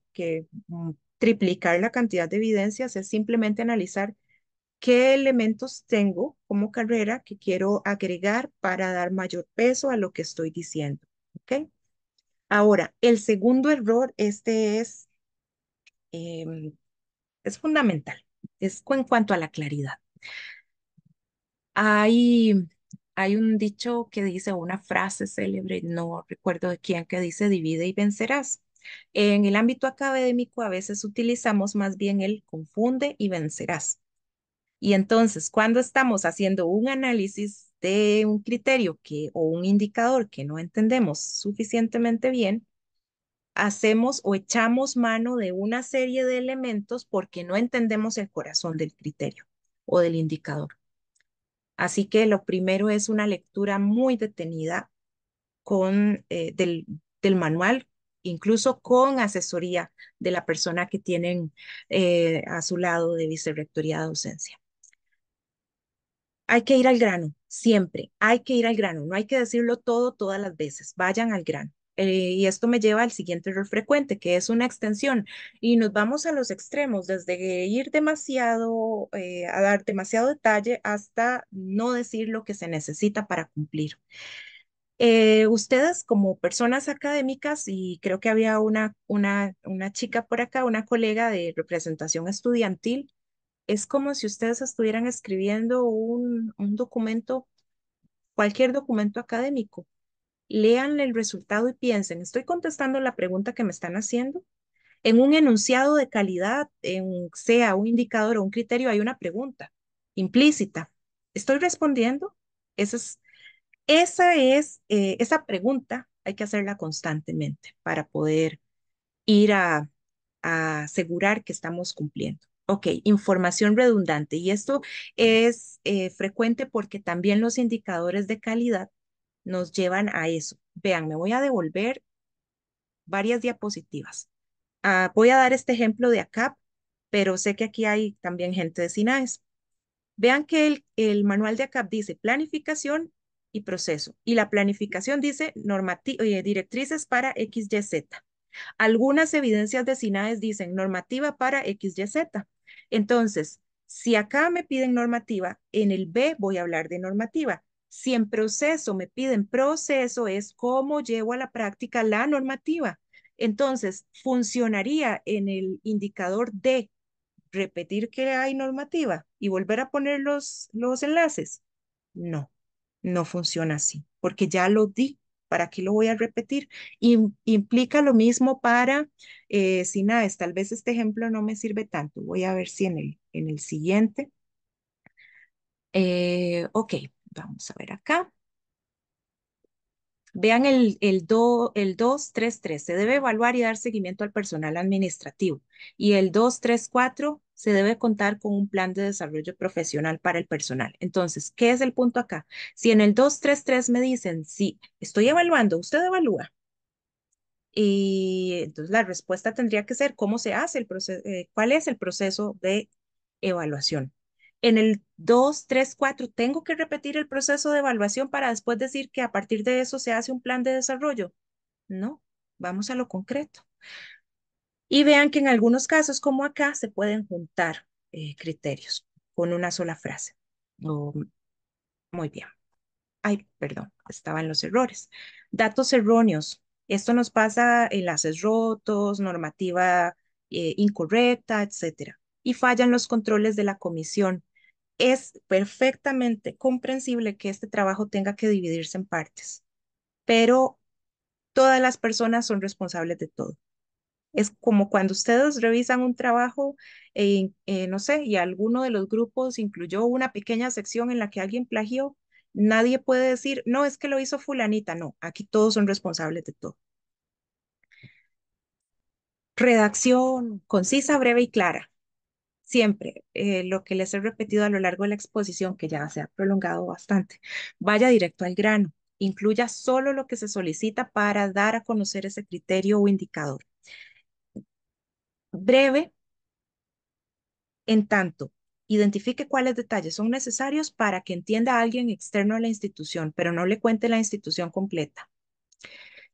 mm, triplicar la cantidad de evidencias, es simplemente analizar qué elementos tengo como carrera que quiero agregar para dar mayor peso a lo que estoy diciendo. Ahora, el segundo error, este es, em, es fundamental, es en cuanto a la claridad. Hay, hay un dicho que dice, una frase célebre, no recuerdo de quién, que dice, divide y vencerás. En el ámbito académico a veces utilizamos más bien el confunde y vencerás. Y entonces, cuando estamos haciendo un análisis de un criterio que, o un indicador que no entendemos suficientemente bien, hacemos o echamos mano de una serie de elementos porque no entendemos el corazón del criterio o del indicador. Así que lo primero es una lectura muy detenida con, eh, del, del, manual, incluso con asesoría de la persona que tienen eh, a su lado de vicerrectoría de docencia hay que ir al grano, siempre, hay que ir al grano, no hay que decirlo todo todas las veces, vayan al grano. Eh, y esto me lleva al siguiente error frecuente, que es una extensión. Y nos vamos a los extremos, desde ir demasiado, eh, a dar demasiado detalle hasta no decir lo que se necesita para cumplir. Eh, ustedes como personas académicas, y creo que había una, una, una chica por acá, una colega de representación estudiantil, es como si ustedes estuvieran escribiendo un, un documento, cualquier documento académico. Lean el resultado y piensen, ¿estoy contestando la pregunta que me están haciendo? En un enunciado de calidad, en, sea un indicador o un criterio, hay una pregunta implícita. ¿Estoy respondiendo? Esa es, esa, es, eh, esa pregunta hay que hacerla constantemente para poder ir a asegurar que estamos cumpliendo. Ok, información redundante. Y esto es eh, frecuente porque también los indicadores de calidad nos llevan a eso. Vean, me voy a devolver varias diapositivas. Ah, voy a dar este ejemplo de ACAP, pero sé que aquí hay también gente de SINAES. Vean que el, manual de ACAP dice planificación y proceso. Y la planificación dice eh, directrices para XYZ. Algunas evidencias de SINAES dicen normativa para XYZ. Entonces, si acá me piden normativa, en el B voy a hablar de normativa. Si en proceso me piden proceso, es cómo llevo a la práctica la normativa. Entonces, funcionaría en el indicador D repetir que hay normativa y volver a poner los, los enlaces. No, no funciona así, porque ya lo di. ¿Para qué lo voy a repetir? implica lo mismo para eh, SINAES. Tal vez este ejemplo no me sirve tanto. Voy a ver si en el, en el siguiente. Eh, ok, vamos a ver acá. Vean el, el, el 233, se debe evaluar y dar seguimiento al personal administrativo. Y el 234 se debe contar con un plan de desarrollo profesional para el personal. Entonces, ¿qué es el punto acá? Si en el 233 me dicen, sí, estoy evaluando, usted evalúa. Y entonces la respuesta tendría que ser cómo se hace el proceso, eh, cuál es el proceso de evaluación. En el 234, tengo que repetir el proceso de evaluación para después decir que a partir de eso se hace un plan de desarrollo. No, vamos a lo concreto. Y vean que en algunos casos, como acá, se pueden juntar eh, criterios con una sola frase. Oh, muy bien. Ay, perdón, estaban los errores. Datos erróneos. Esto nos pasa en enlaces rotos, normativa eh, incorrecta, etc. Y fallan los controles de la comisión. Es perfectamente comprensible que este trabajo tenga que dividirse en partes, pero todas las personas son responsables de todo. Es como cuando ustedes revisan un trabajo, y, eh, no sé, y alguno de los grupos incluyó una pequeña sección en la que alguien plagió, nadie puede decir, no, es que lo hizo fulanita, no, aquí todos son responsables de todo. Redacción concisa, breve y clara. Siempre eh, lo que les he repetido a lo largo de la exposición, que ya se ha prolongado bastante, vaya directo al grano, incluya solo lo que se solicita para dar a conocer ese criterio o indicador breve en tanto identifique cuáles detalles son necesarios para que entienda alguien externo a la institución, pero no le cuente la institución completa.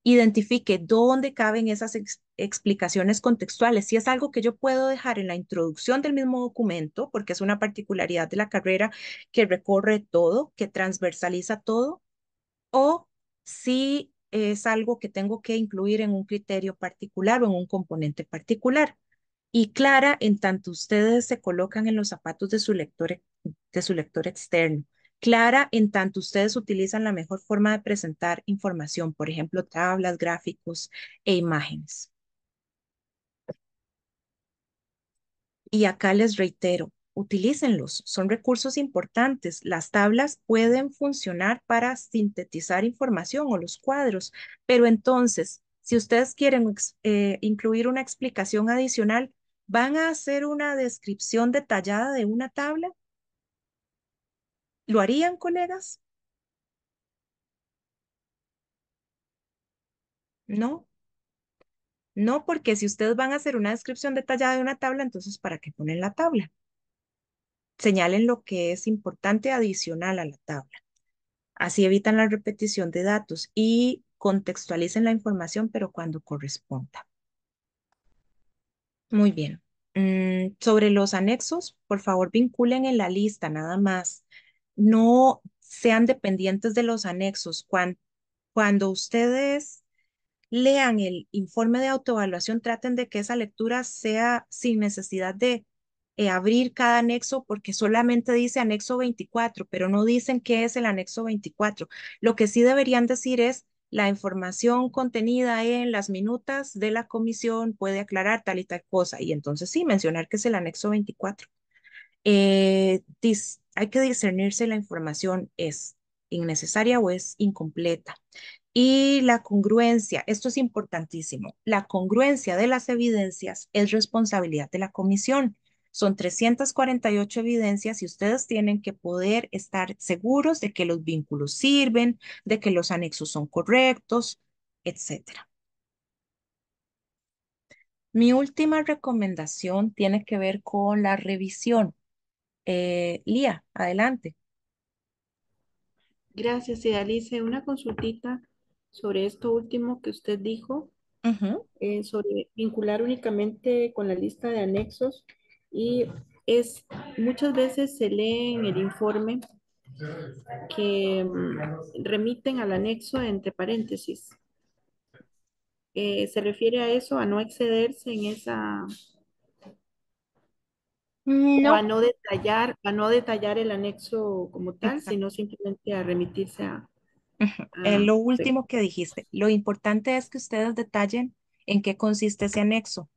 Identifique dónde caben esas explicaciones contextuales. Si es algo que yo puedo dejar en la introducción del mismo documento, porque es una particularidad de la carrera que recorre todo, que transversaliza todo, o si es algo que tengo que incluir en un criterio particular o en un componente particular y clara en tanto ustedes se colocan en los zapatos de su lector, de su lector externo. Clara en tanto ustedes utilizan la mejor forma de presentar información, por ejemplo, tablas, gráficos e imágenes. Y acá les reitero, utilícenlos, son recursos importantes. Las tablas pueden funcionar para sintetizar información o los cuadros, pero entonces, si ustedes quieren eh, incluir una explicación adicional, ¿Van a hacer una descripción detallada de una tabla? ¿Lo harían, colegas? No. No, porque si ustedes van a hacer una descripción detallada de una tabla, entonces ¿para qué ponen la tabla? Señalen lo que es importante adicional a la tabla. Así evitan la repetición de datos y contextualicen la información, pero cuando corresponda. Muy bien. Mm, sobre los anexos, por favor, vinculen en la lista nada más. No sean dependientes de los anexos. Cuando, cuando ustedes lean el informe de autoevaluación, traten de que esa lectura sea sin necesidad de eh, abrir cada anexo porque solamente dice anexo 24, pero no dicen qué es el anexo 24. Lo que sí deberían decir es la información contenida en las minutas de la comisión puede aclarar tal y tal cosa. Y entonces sí, mencionar que es el anexo 24. Eh, hay que discernir si la información es innecesaria o es incompleta. Y la congruencia, esto es importantísimo, la congruencia de las evidencias es responsabilidad de la comisión. Son 348 evidencias y ustedes tienen que poder estar seguros de que los vínculos sirven, de que los anexos son correctos, etc. Mi última recomendación tiene que ver con la revisión. Eh, Lía, adelante. Gracias, Alice. Una consultita sobre esto último que usted dijo, eh, sobre vincular únicamente con la lista de anexos. Y es, muchas veces se lee en el informe que mm, remiten al anexo entre paréntesis. Eh, se refiere a eso, a no excederse en esa... Mm, no. a no detallar, a no detallar el anexo como tal, sino simplemente a remitirse a... Eh, lo último que dijiste, lo importante es que ustedes detallen en qué consiste ese anexo,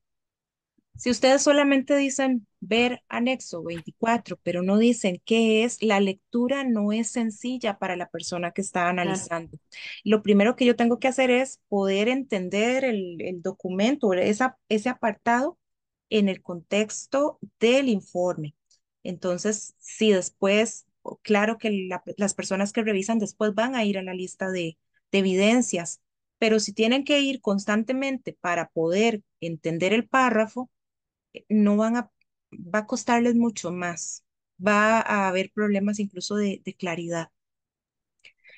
si ustedes solamente dicen ver anexo 24, pero no dicen qué es, la lectura no es sencilla para la persona que está analizando. Lo primero que yo tengo que hacer es poder entender el, el documento, esa, ese apartado en el contexto del informe. Entonces, si después, claro que las personas que revisan después van a ir a la lista de, de evidencias, pero si tienen que ir constantemente para poder entender el párrafo, eh, no van a, va a costarles mucho más, va a haber problemas incluso de, claridad.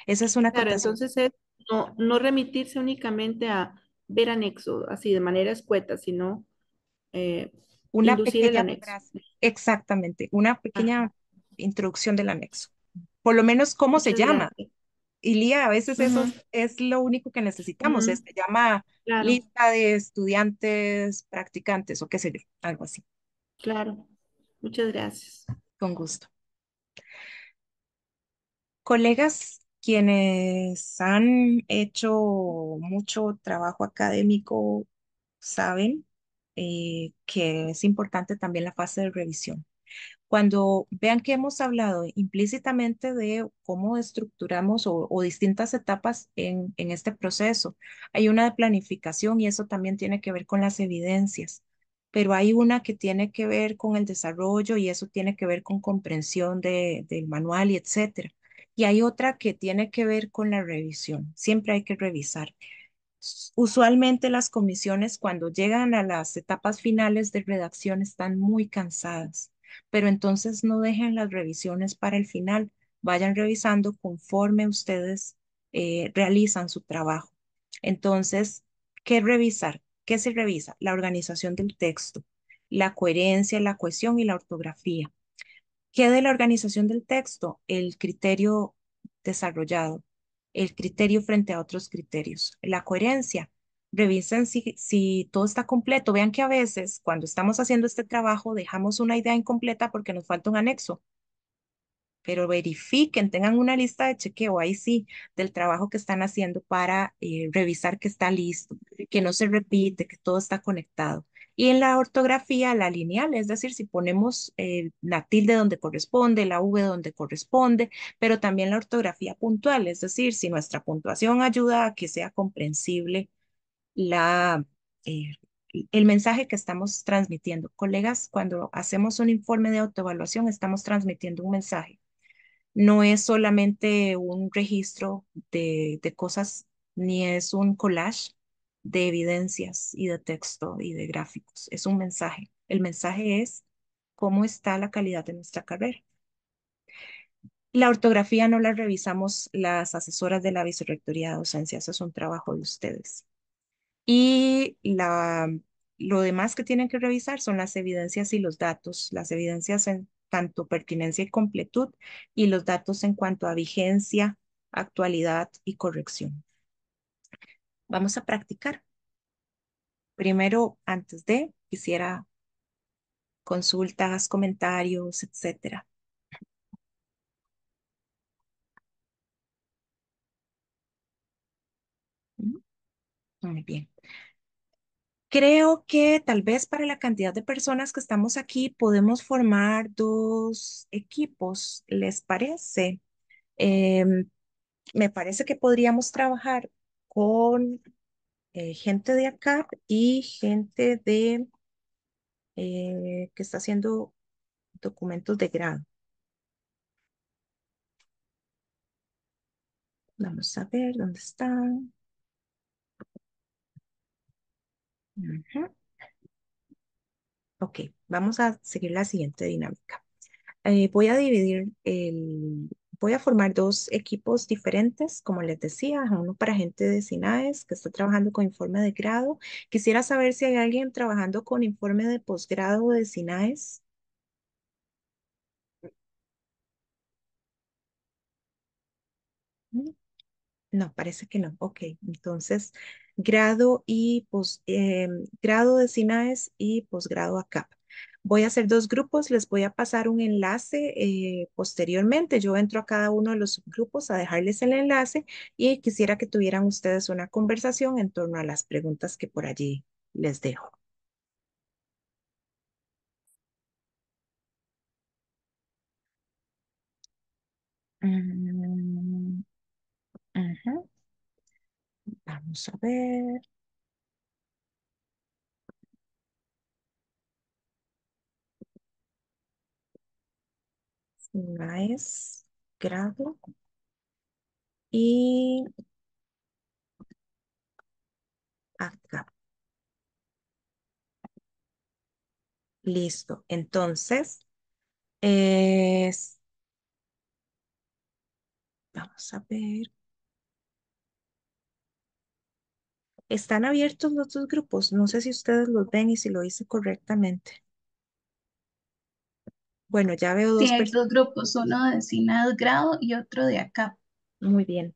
Esa es una Claro, entonces es no, no remitirse únicamente a ver anexo, así de manera escueta, sino eh, una pequeña, Exactamente, una pequeña introducción del anexo. Por lo menos cómo se llama. Y a veces eso es lo único que necesitamos, es, se llama lista de estudiantes practicantes o qué sé yo, algo así. Claro, muchas gracias. Con gusto. Colegas quienes han hecho mucho trabajo académico saben eh, que es importante también la fase de revisión. Cuando vean que hemos hablado implícitamente de cómo estructuramos o, distintas etapas en, este proceso, hay una de planificación y eso también tiene que ver con las evidencias, pero hay una que tiene que ver con el desarrollo y eso tiene que ver con comprensión del manual y etcétera. Y hay otra que tiene que ver con la revisión. Siempre hay que revisar usualmente las comisiones cuando llegan a las etapas finales de redacción están muy cansadas pero entonces no dejen las revisiones para el final, vayan revisando conforme ustedes eh, realizan su trabajo. Entonces, ¿qué revisar? ¿Qué se revisa? La organización del texto, la coherencia, la cohesión y la ortografía. ¿Qué de la organización del texto? El criterio desarrollado, el criterio frente a otros criterios, la coherencia, revisen si, todo está completo. Vean que a veces cuando estamos haciendo este trabajo dejamos una idea incompleta porque nos falta un anexo. Pero verifiquen, tengan una lista de chequeo, ahí sí, del trabajo que están haciendo para eh, revisar que está listo, que no se repite, que todo está conectado. Y en la ortografía, la lineal, es decir, si ponemos eh, la tilde donde corresponde, la V donde corresponde, pero también la ortografía puntual, es decir, si nuestra puntuación ayuda a que sea comprensible eh, el mensaje que estamos transmitiendo. Colegas, cuando hacemos un informe de autoevaluación, estamos transmitiendo un mensaje. No es solamente un registro de, cosas, ni es un collage de evidencias y de texto y de gráficos. Es un mensaje. El mensaje es cómo está la calidad de nuestra carrera. La ortografía no la revisamos las asesoras de la Vicerrectoría de Docencia, eso es un trabajo de ustedes. Y lo demás que tienen que revisar son las evidencias y los datos, las evidencias en tanto pertinencia y completud y los datos en cuanto a vigencia, actualidad y corrección. Vamos a practicar. Primero, antes de, quisiera consultas, comentarios, etcétera. Muy bien. Creo que tal vez para la cantidad de personas que estamos aquí podemos formar dos equipos, ¿les parece? Em, me parece que podríamos trabajar con eh, gente de acá y gente de eh, que está haciendo documentos de grado. Vamos a ver dónde están. Ok, vamos a seguir la siguiente dinámica. Eh, voy a dividir el, voy a formar dos equipos diferentes, como les decía, uno para gente de SINAES que está trabajando con informe de grado. Quisiera saber si hay alguien trabajando con informe de posgrado de SINAES. No, parece que no. Ok, entonces grado, y pos, em, grado de SINAES y posgrado ACAP. Voy a hacer dos grupos, les voy a pasar un enlace eh, posteriormente. Yo entro a cada uno de los grupos a dejarles el enlace y quisiera que tuvieran ustedes una conversación en torno a las preguntas que por allí les dejo. Vamos a ver. Nice. Grado. Y acá. Listo. Entonces, es... Vamos a ver Están abiertos los dos grupos. No sé si ustedes los ven y si lo hice correctamente. Bueno, ya veo dos. grupos, uno de Sinad Grado y otro de acá. Muy bien.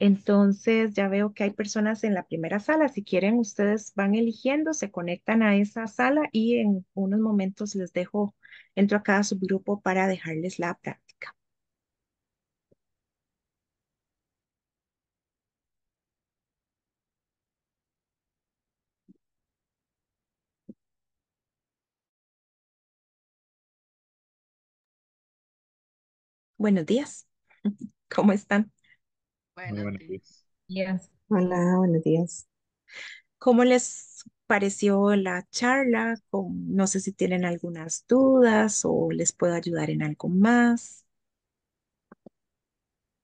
Entonces ya veo que hay personas en la primera sala. Si quieren, ustedes van eligiendo, se conectan a esa sala y en unos momentos les dejo, entro a cada subgrupo para dejarles la, Buenos días. *laughs* ¿Cómo están? Buenos, buenos días. Hola, buenos días. ¿Cómo les pareció la charla? No sé si tienen algunas dudas o les puedo ayudar en algo más.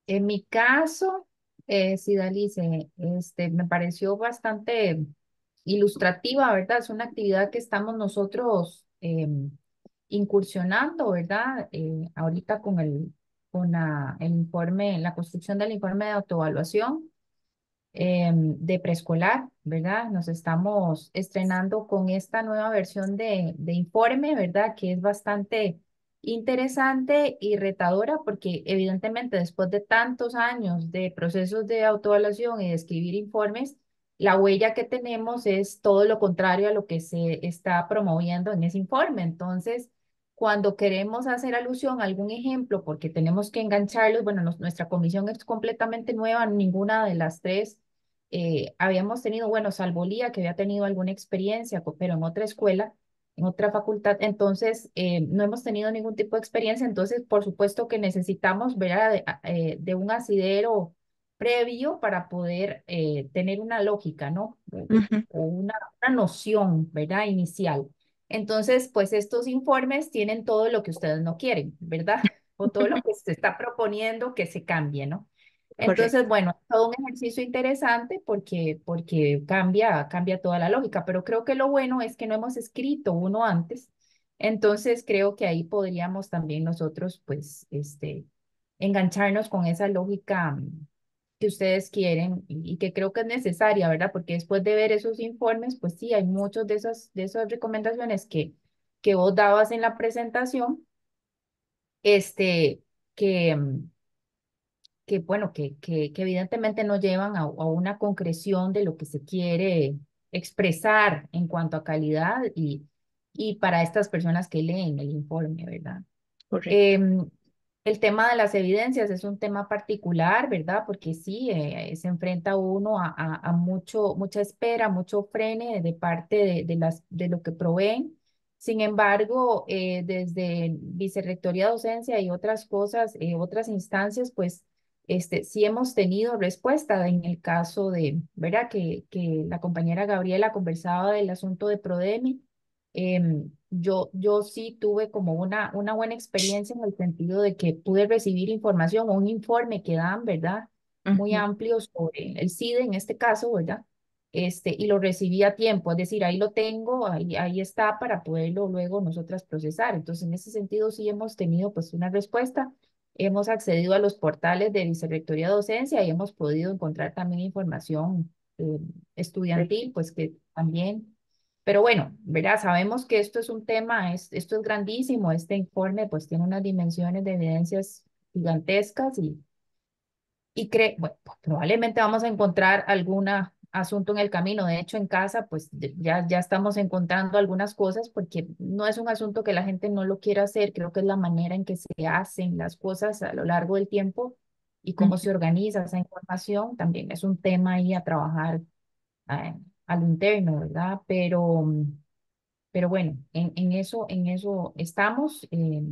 En mi caso, eh, Sidalice, este, me pareció bastante ilustrativa, ¿verdad? Es una actividad que estamos nosotros em, incursionando, ¿verdad? Eh, ahorita con el, una, el informe, la construcción del informe de autoevaluación em, de preescolar, ¿verdad? Nos estamos estrenando con esta nueva versión de, de informe, ¿verdad? Que es bastante interesante y retadora porque evidentemente después de tantos años de procesos de autoevaluación y de escribir informes, la huella que tenemos es todo lo contrario a lo que se está promoviendo en ese informe. Entonces, cuando queremos hacer alusión a algún ejemplo, porque tenemos que engancharlos, bueno, nuestra comisión es completamente nueva, ninguna de las tres eh, habíamos tenido, bueno, salvo que había tenido alguna experiencia, pero en otra escuela, en otra facultad, entonces eh, no hemos tenido ningún tipo de experiencia, entonces por supuesto que necesitamos ver eh, de, un asidero previo para poder tener una lógica, ¿no? o una, una, noción, ¿verdad? Inicial. Entonces, pues estos informes tienen todo lo que ustedes no quieren, ¿verdad? O todo lo que *laughs* se está proponiendo que se cambie, ¿no? Entonces, bueno, es todo un ejercicio interesante porque, porque cambia, cambia toda la lógica, pero creo que lo bueno es que no hemos escrito uno antes, entonces creo que ahí podríamos también nosotros, pues, este, engancharnos con esa lógica mm, que ustedes quieren y que creo que es necesaria, ¿verdad? Porque después de ver esos informes, pues sí, hay muchos de esas, de esas recomendaciones que, que vos dabas en la presentación, este, que, mm, que bueno, que, que, que evidentemente no llevan a, una concreción de lo que se quiere expresar en cuanto a calidad y, y para estas personas que leen el informe, ¿verdad? Eh, el tema de las evidencias es un tema particular, ¿verdad? Porque sí, eh, se enfrenta uno a, mucho, mucha espera, mucho frene de parte de, las, de lo que proveen. Sin embargo, eh, desde Vicerrectoría Docencia y otras cosas, eh, otras instancias, pues este, sí hemos tenido respuesta en el caso de, ¿verdad? Que, que la compañera Gabriela conversaba del asunto de Prodemi Em, yo, yo sí tuve como una, una buena experiencia en el sentido de que pude recibir información o un informe que dan, ¿verdad? Muy amplio sobre el CIDE en este caso, ¿verdad? Este, y lo recibí a tiempo, es decir, ahí lo tengo, ahí, ahí está para poderlo luego nosotras procesar. Entonces, en ese sentido sí hemos tenido pues una respuesta, hemos accedido a los portales de Vicerrectoría Docencia y hemos podido encontrar también información em, estudiantil, pues que también pero bueno, ¿verdad? Sabemos que esto es un tema, es, esto es grandísimo, este informe pues tiene unas dimensiones de evidencias gigantescas y, y bueno, pues, probablemente vamos a encontrar algún asunto en el camino. De hecho, en casa, pues ya, ya estamos encontrando algunas cosas porque no es un asunto que la gente no lo quiera hacer, creo que es la manera en que se hacen las cosas a lo largo del tiempo y cómo se organiza esa información. También es un tema ahí a trabajar ah, al interno, ¿verdad? Pero, pero bueno, en, en eso, en eso estamos. Eh,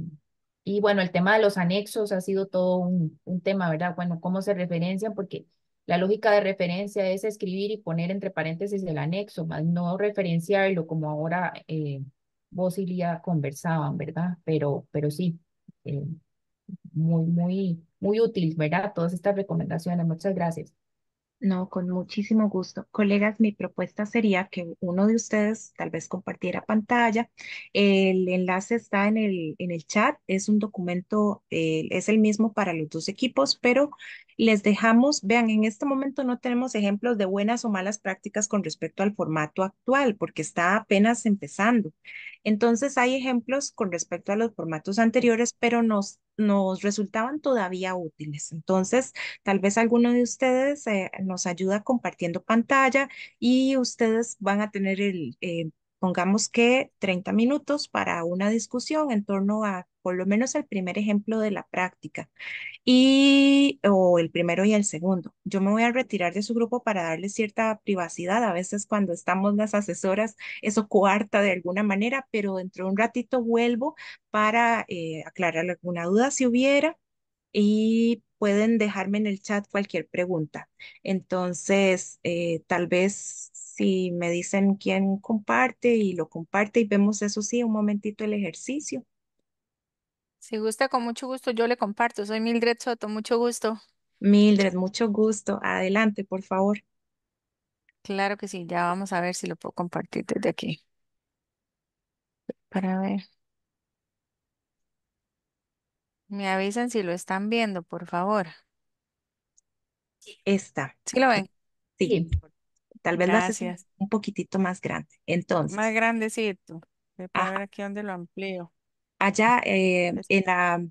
y bueno, el tema de los anexos ha sido todo un, un tema, ¿verdad? Bueno, cómo se referencian, porque la lógica de referencia es escribir y poner entre paréntesis el anexo, más no referenciarlo como ahora eh, vos y Lía conversaban, ¿verdad? Pero, pero sí, eh, muy, muy, muy útil, ¿verdad? Todas estas recomendaciones. Muchas gracias. No, con muchísimo gusto. Colegas, mi propuesta sería que uno de ustedes tal vez compartiera pantalla. El enlace está en el, en el chat. Es un documento, eh, es el mismo para los dos equipos, pero les dejamos, vean, en este momento no tenemos ejemplos de buenas o malas prácticas con respecto al formato actual, porque está apenas empezando. Entonces hay ejemplos con respecto a los formatos anteriores, pero nos, nos resultaban todavía útiles. Entonces, tal vez alguno de ustedes eh, nos ayuda compartiendo pantalla y ustedes van a tener el... Eh, pongamos que 30 minutos para una discusión en torno a por lo menos el primer ejemplo de la práctica y o el primero y el segundo. Yo me voy a retirar de su grupo para darle cierta privacidad. A veces cuando estamos las asesoras eso coarta de alguna manera, pero dentro de un ratito vuelvo para eh, aclarar alguna duda si hubiera y pueden dejarme en el chat cualquier pregunta. Entonces, eh, tal vez si me dicen quién comparte y lo comparte y vemos eso sí, un momentito el ejercicio. Si gusta, con mucho gusto yo le comparto. Soy Mildred Soto, mucho gusto. Mildred, mucho gusto. Adelante, por favor. Claro que sí, ya vamos a ver si lo puedo compartir desde aquí. Para ver. Me avisan si lo están viendo, por favor. Está. ¿Sí lo ven? Sí. Tal vez lo haces un poquitito más grande. Entonces. Más grandecito. Voy a ah. ver aquí donde lo amplío. Allá eh, en la,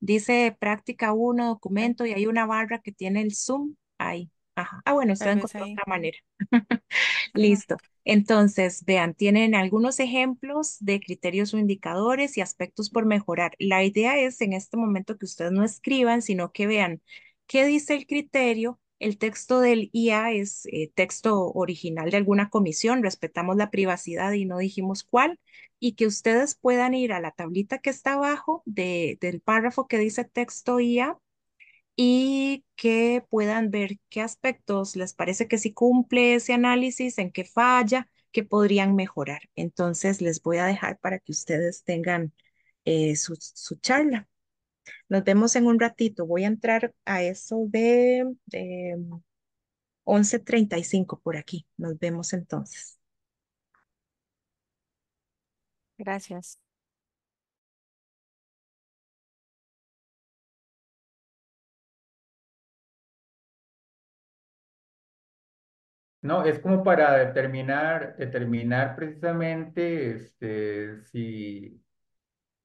dice práctica 1, documento, y hay una barra que tiene el zoom ahí. Ajá. Ah, bueno, se de otra manera. *laughs* Listo. Entonces, vean, tienen algunos ejemplos de criterios o indicadores y aspectos por mejorar. La idea es en este momento que ustedes no escriban, sino que vean qué dice el criterio. El texto del IA es eh, texto original de alguna comisión, respetamos la privacidad y no dijimos cuál, y que ustedes puedan ir a la tablita que está abajo del párrafo que dice texto IA y que puedan ver qué aspectos les parece que si cumple ese análisis, en qué falla, qué podrían mejorar. Entonces les voy a dejar para que ustedes tengan eh, su, charla. Nos vemos en un ratito. Voy a entrar a eso de, de 11.35 por aquí. Nos vemos entonces. Gracias. No, es como para determinar, determinar precisamente este, si,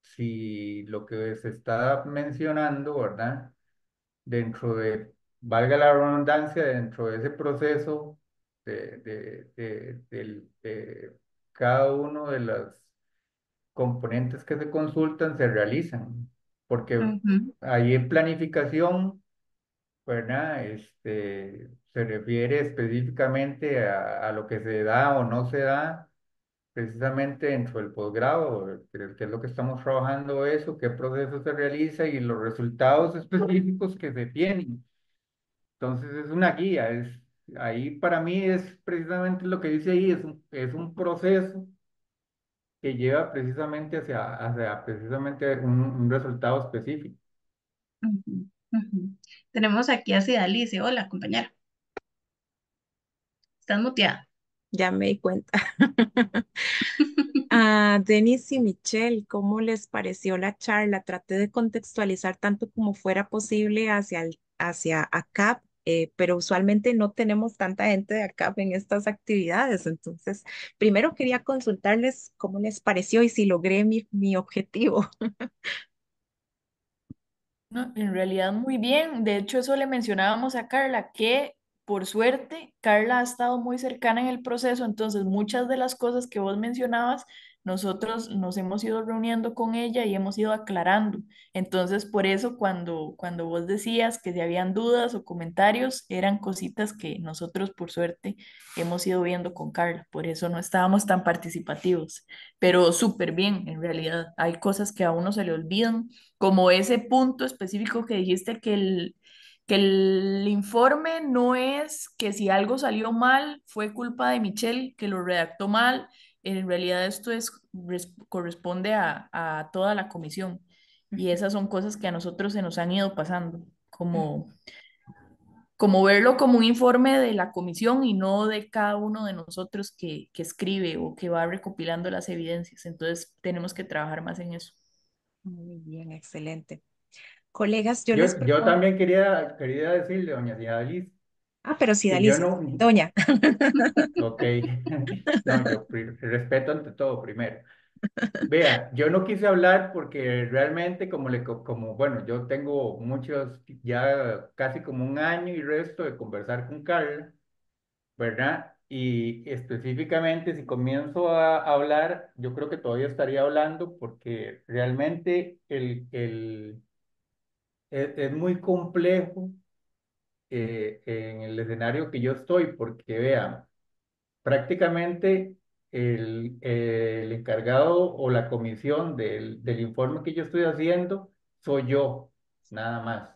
si lo que se está mencionando, ¿verdad? Dentro de, valga la redundancia, dentro de ese proceso de, de, cada uno de las componentes que se consultan se realizan, porque ahí en planificación, ¿verdad? Este, se refiere específicamente a, lo que se da o no se da precisamente dentro del posgrado, qué es lo que estamos trabajando eso, qué proceso se realiza y los resultados específicos que se tienen. Entonces es una guía, es, ahí para mí es precisamente lo que dice ahí, es un, es un proceso que lleva precisamente hacia, hacia precisamente un, resultado específico. Tenemos aquí a Cidalice, ¿eh? hola compañera. Estás muteada. Ya me di cuenta. A *laughs* ah, Denis y Michelle, ¿cómo les pareció la charla? Traté de contextualizar tanto como fuera posible hacia, el, hacia ACAP, eh, pero usualmente no tenemos tanta gente de ACAP en estas actividades. Entonces, primero quería consultarles cómo les pareció y si logré mi, mi objetivo. No, en realidad muy bien. De hecho, eso le mencionábamos a Carla, que por suerte, Carla ha estado muy cercana en el proceso, entonces muchas de las cosas que vos mencionabas, nosotros nos hemos ido reuniendo con ella y hemos ido aclarando. Entonces, por eso cuando, cuando vos decías que si habían dudas o comentarios, eran cositas que nosotros, por suerte, hemos ido viendo con Carla. Por eso no estábamos tan participativos, pero súper bien, en realidad. Hay cosas que a uno se le olvidan, como ese punto específico que dijiste que el que el informe no es que si algo salió mal fue culpa de Michelle, que lo redactó mal, en realidad esto corresponde a, toda la comisión. Y esas son cosas que a nosotros se nos han ido pasando, como, como verlo como un informe de la comisión y no de cada uno de nosotros que, que escribe o que va recopilando las evidencias. Entonces tenemos que trabajar más en eso. Muy bien, excelente. Colegas, yo, yo, les yo también quería, quería decirle, doña Cidalis, Ah, pero si no... doña. *laughs* Ok. *laughs* respeto ante todo primero. Vea, yo no quise hablar porque realmente como, le, como, bueno, yo tengo muchos, ya casi como un año y resto de conversar con Carl, ¿verdad? Y específicamente si comienzo a hablar, yo creo que todavía estaría hablando porque realmente el, el, es, muy complejo eh, en el escenario que yo estoy, porque vean, prácticamente el, el, encargado o la comisión del, del informe que yo estoy haciendo soy yo, nada más,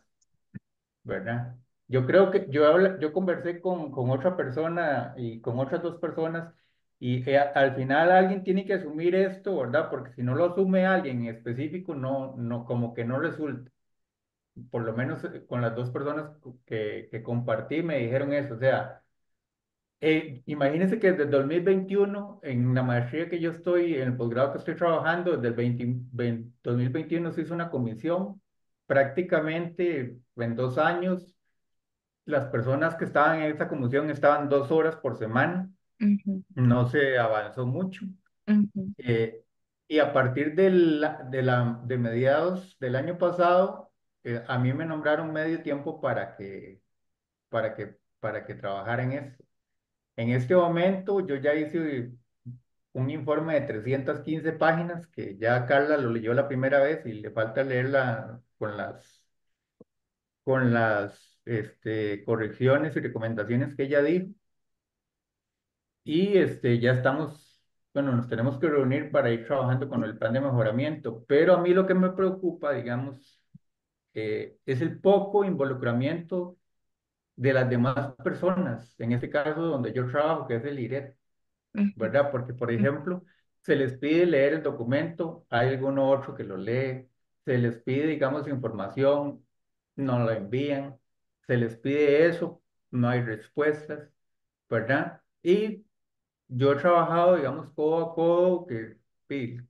¿verdad? Yo creo que yo, yo conversé con, con otra persona y con otras dos personas y eh, al final alguien tiene que asumir esto, ¿verdad? Porque si no lo asume alguien en específico, no, no, como que no resulta por lo menos eh, con las dos personas que, que compartí, me dijeron eso. O sea, eh, imagínense que desde 2021, en la maestría que yo estoy, en el posgrado que estoy trabajando, desde el 2021 se hizo una comisión. Prácticamente en dos años, las personas que estaban en esa comisión estaban dos horas por semana. No se avanzó mucho. Eh, y a partir de, de, la, de mediados del año pasado, eh, a mí me nombraron medio tiempo para que, para que, para que trabajara en eso En este momento yo ya hice un informe de 315 páginas que ya Carla lo leyó la primera vez y le falta leerla con las, con las este, correcciones y recomendaciones que ella dijo. Y este, ya estamos, bueno, nos tenemos que reunir para ir trabajando con el plan de mejoramiento, pero a mí lo que me preocupa, digamos, eh, es el poco involucramiento de las demás personas, en este caso donde yo trabajo, que es el IRET, ¿verdad? Porque, por ejemplo, se les pide leer el documento, hay alguno otro que lo lee, se les pide, digamos, información, no la envían, se les pide eso, no hay respuestas, ¿verdad? Y yo he trabajado, digamos, codo a codo, que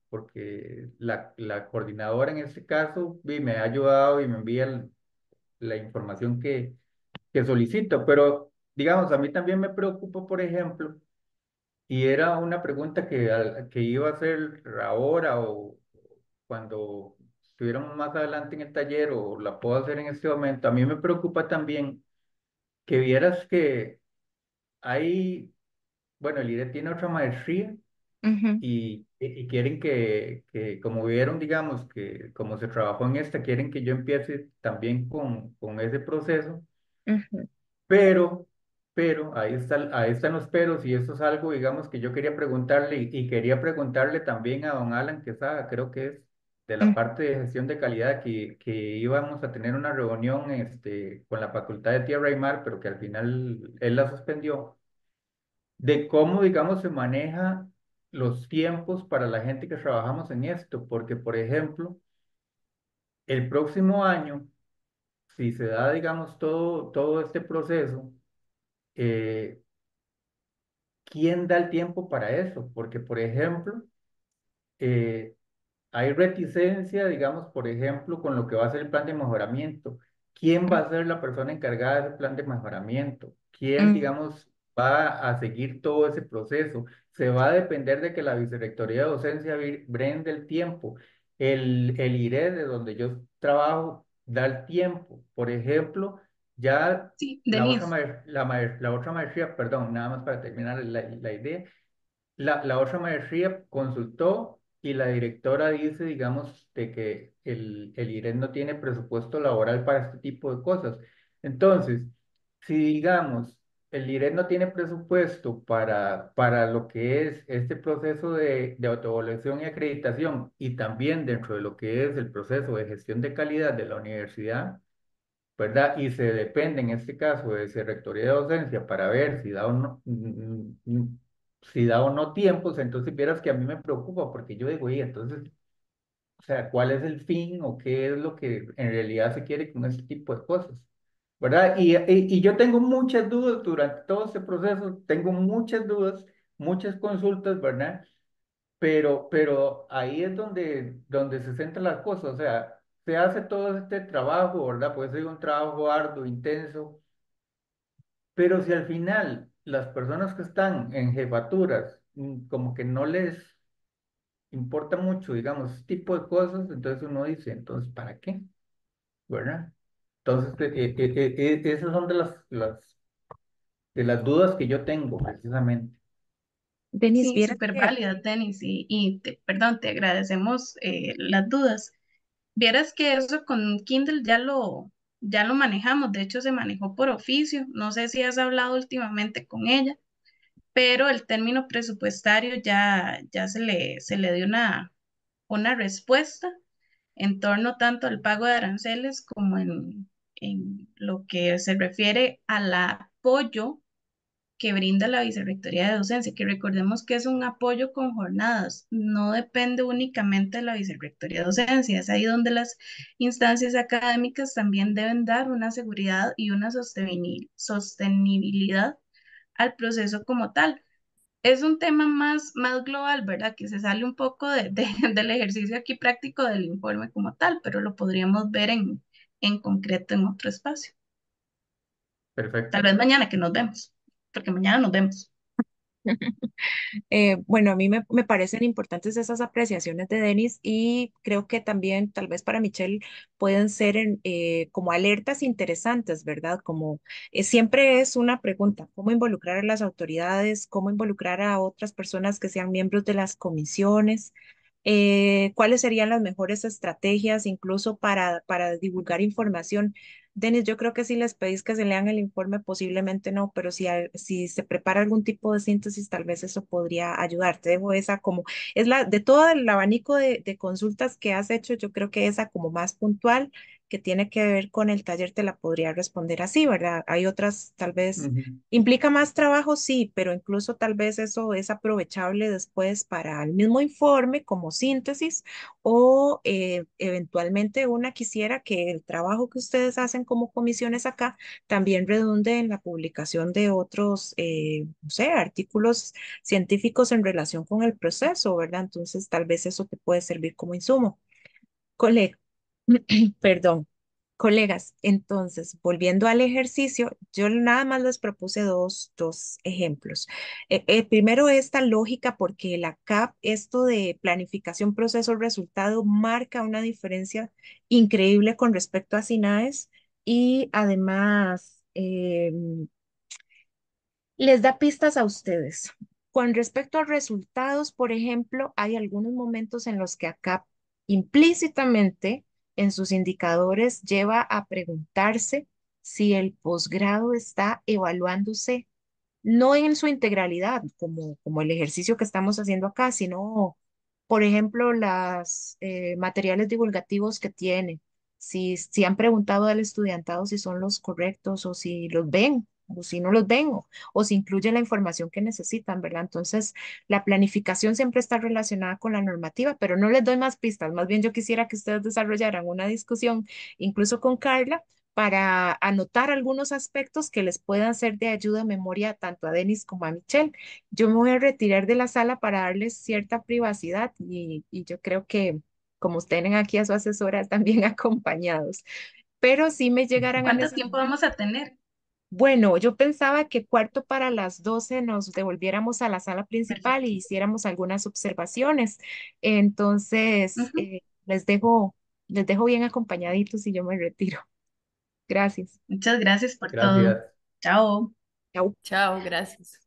porque la, la coordinadora en este caso me ha ayudado y me envía la información que, que solicito, pero digamos, a mí también me preocupa, por ejemplo, y era una pregunta que, que iba a hacer ahora o cuando estuviéramos más adelante en el taller o la puedo hacer en este momento. A mí me preocupa también que vieras que hay, bueno, el IRE tiene otra maestría y, quieren que, que, como vieron, digamos, que como se trabajó en esta, quieren que yo empiece también con, con ese proceso. Pero, pero, ahí, está, ahí están los peros y eso es algo, digamos, que yo quería preguntarle y, quería preguntarle también a don Alan que está creo que es de la mm. parte de gestión de calidad, que, que íbamos a tener una reunión este, con la Facultad de Tierra y Mar, pero que al final él la suspendió, de cómo, digamos, se maneja los tiempos para la gente que trabajamos en esto, porque por ejemplo, el próximo año, si se da, digamos, todo, todo este proceso, eh, ¿quién da el tiempo para eso? Porque por ejemplo, eh, hay reticencia, digamos, por ejemplo, con lo que va a ser el plan de mejoramiento. ¿Quién va a ser la persona encargada del plan de mejoramiento? ¿Quién, mm. digamos, va a seguir todo ese proceso. Se va a depender de que la Vicerrectoría de Docencia brinde el tiempo. El, el IRED, de donde yo trabajo, da el tiempo. Por ejemplo, ya la, otra maestría, perdón, nada más para terminar la, idea, la, otra maestría consultó y la directora dice, digamos, de que el, el IRED no tiene presupuesto laboral para este tipo de cosas. Entonces, si digamos, el IRED no tiene presupuesto para, para lo que es este proceso de, de autoevaluación y acreditación y también dentro de lo que es el proceso de gestión de calidad de la universidad, ¿verdad? Y se depende en este caso de ese rectoría de docencia para ver si da o no, mm, mm, si da o no tiempos, entonces vieras que a mí me preocupa porque yo digo, y entonces, o sea, ¿cuál es el fin o qué es lo que en realidad se quiere con este tipo de cosas? ¿verdad? Y, y, yo tengo muchas dudas durante todo ese proceso, tengo muchas dudas, muchas consultas, ¿verdad? Pero, pero ahí es donde, donde se centra las cosa o sea, se hace todo este trabajo, ¿verdad? Puede ser un trabajo arduo, intenso, pero si al final las personas que están en jefaturas, mm, como que no les importa mucho, digamos, ese tipo de cosas, entonces uno dice, entonces, ¿para qué? ¿Verdad? Entonces, eh, eh, eh, esas son de las, las, de las dudas que yo tengo precisamente. Denis, sí, súper válida, Denis, y, y te, perdón, te agradecemos las dudas. Vieras que eso con Kindle ya lo, ya lo manejamos, de hecho se manejó por oficio, no sé si has hablado últimamente con ella, pero el término presupuestario ya, ya se, le, se le dio una, una respuesta en torno tanto al pago de aranceles como en, en lo que se refiere al apoyo que brinda la Vicerrectoría de Docencia, que recordemos que es un apoyo con jornadas, no depende únicamente de la Vicerrectoría de Docencia, es ahí donde las instancias académicas también deben dar una seguridad y una sostenibilidad al proceso como tal. Es un tema más, más global, ¿verdad? Que se sale un poco *laughs* del ejercicio aquí práctico del informe como tal, pero lo podríamos ver en, en concreto en otro espacio. Perfecto. Tal vez mañana que nos vemos, porque mañana nos vemos. *laughs* Eh, bueno, a mí me, parecen importantes esas apreciaciones de Denis y creo que también tal vez para Michelle pueden ser eh, como alertas interesantes, ¿verdad? Como eh, siempre es una pregunta, ¿cómo involucrar a las autoridades? ¿Cómo involucrar a otras personas que sean miembros de las comisiones? Eh, cuáles serían las mejores estrategias incluso para, para divulgar información. Denis, yo creo que si les pedís que se lean el informe, posiblemente no, pero si, si se prepara algún tipo de síntesis, tal vez eso podría ayudarte, Te dejo esa como, es la, de todo el abanico de consultas que has hecho, yo creo que esa como más puntual que tiene que ver con el taller te la podría responder así, ¿verdad? Hay otras, tal vez, implica más trabajo, sí, pero incluso tal vez eso es aprovechable después para el mismo informe como síntesis o eh, eventualmente una quisiera que el trabajo que ustedes hacen como comisiones acá también redunde en la publicación de otros, eh, no sé, artículos científicos en relación con el proceso, ¿verdad? Entonces, tal vez eso te puede servir como insumo. Cole, *clears throat* Perdón. Colegas, entonces, volviendo al ejercicio, yo nada más les propuse dos, dos ejemplos. E, primero, esta lógica, porque la CAP, esto de planificación, proceso, resultado, marca una diferencia increíble con respecto a SINAES y además em, les da pistas a ustedes. Con respecto a resultados, por ejemplo, hay algunos momentos en los que acá implícitamente en sus indicadores lleva a preguntarse si el posgrado está evaluándose no en su integralidad, como, como el ejercicio que estamos haciendo acá, sino, por ejemplo, los eh, materiales divulgativos que tiene, si, si han preguntado al estudiantado si son los correctos o si los ven o si no los tengo, o si incluye la información que necesitan, ¿verdad? Entonces, la planificación siempre está relacionada con la normativa, pero no les doy más pistas, más bien yo quisiera que ustedes desarrollaran una discusión, incluso con Carla, para anotar algunos aspectos que les puedan ser de ayuda a memoria tanto a Denis como a Michelle. Yo me voy a retirar de la sala para darles cierta privacidad y, yo creo que como tienen aquí a su asesora, también *laughs* acompañados. Pero si me llegaran a... ¿Cuánto tiempo vamos a tener? Bueno, yo pensaba que cuarto para las 12 nos devolviéramos a la sala principal y hiciéramos algunas observaciones. Entonces, eh, les dejo, les dejo bien acompañaditos y yo me retiro. Gracias. Muchas gracias por todo. Chao. Chao. Chao, gracias.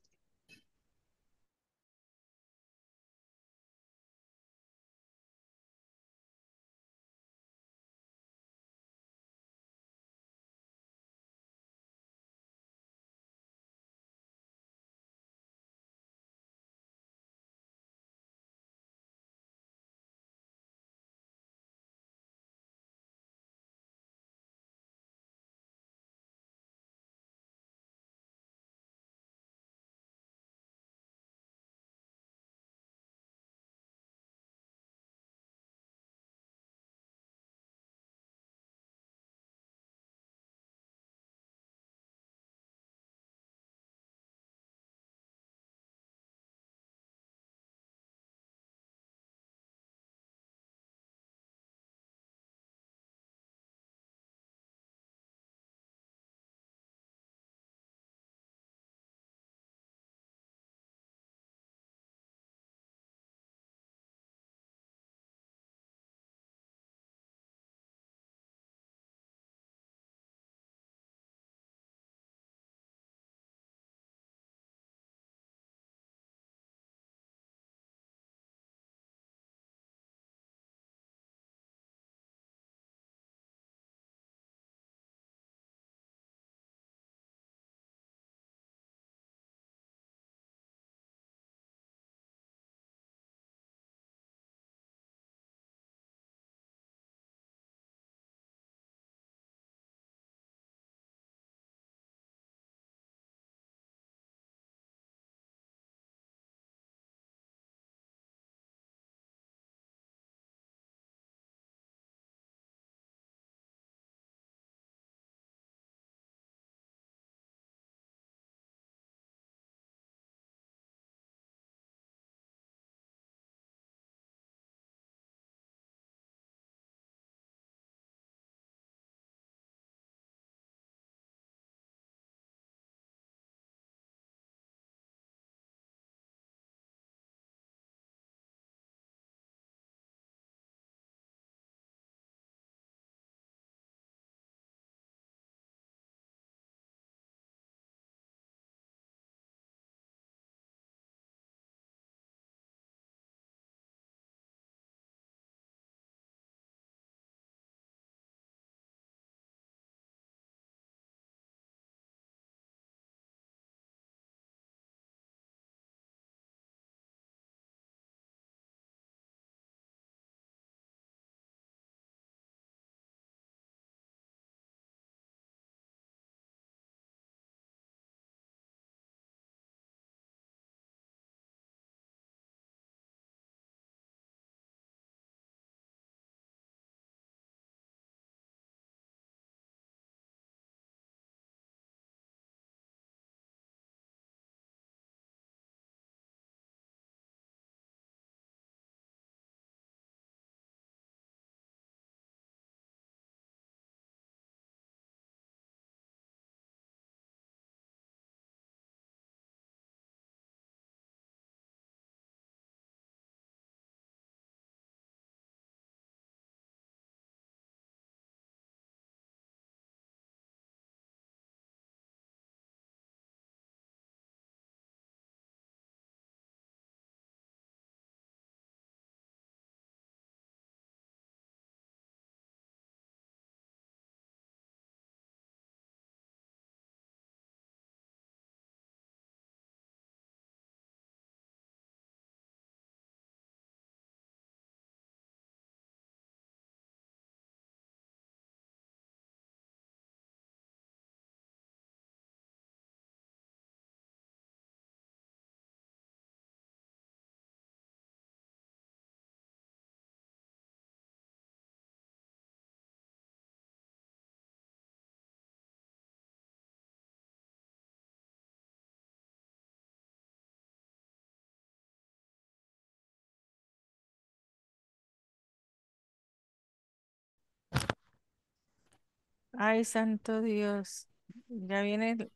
Ay, santo Dios. Ya viene,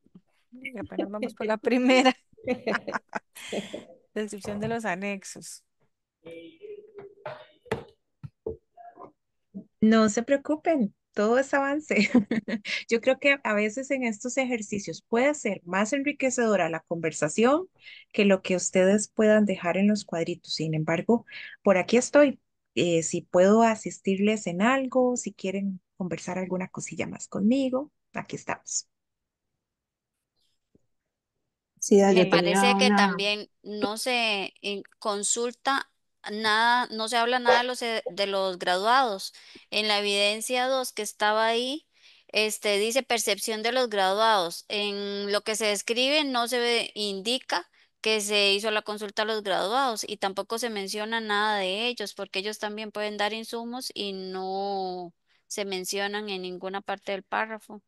Ya apenas vamos por la *laughs* primera. *laughs* Descripción de los anexos. No se preocupen, todo es avance. *laughs* Yo creo que a veces en estos ejercicios puede ser más enriquecedora la conversación que lo que ustedes puedan dejar en los cuadritos. Sin embargo, por aquí estoy. Eh, si puedo asistirles en algo, si quieren conversar alguna cosilla más conmigo, aquí estamos. Me parece que también no se eh, consulta nada, no se habla nada de los, de los graduados. En la evidencia 2 que estaba ahí, este, dice percepción de los graduados. En lo que se describe no se indica que se hizo la consulta a los graduados y tampoco se menciona nada de ellos porque ellos también pueden dar insumos y no, se mencionan en ninguna parte del párrafo.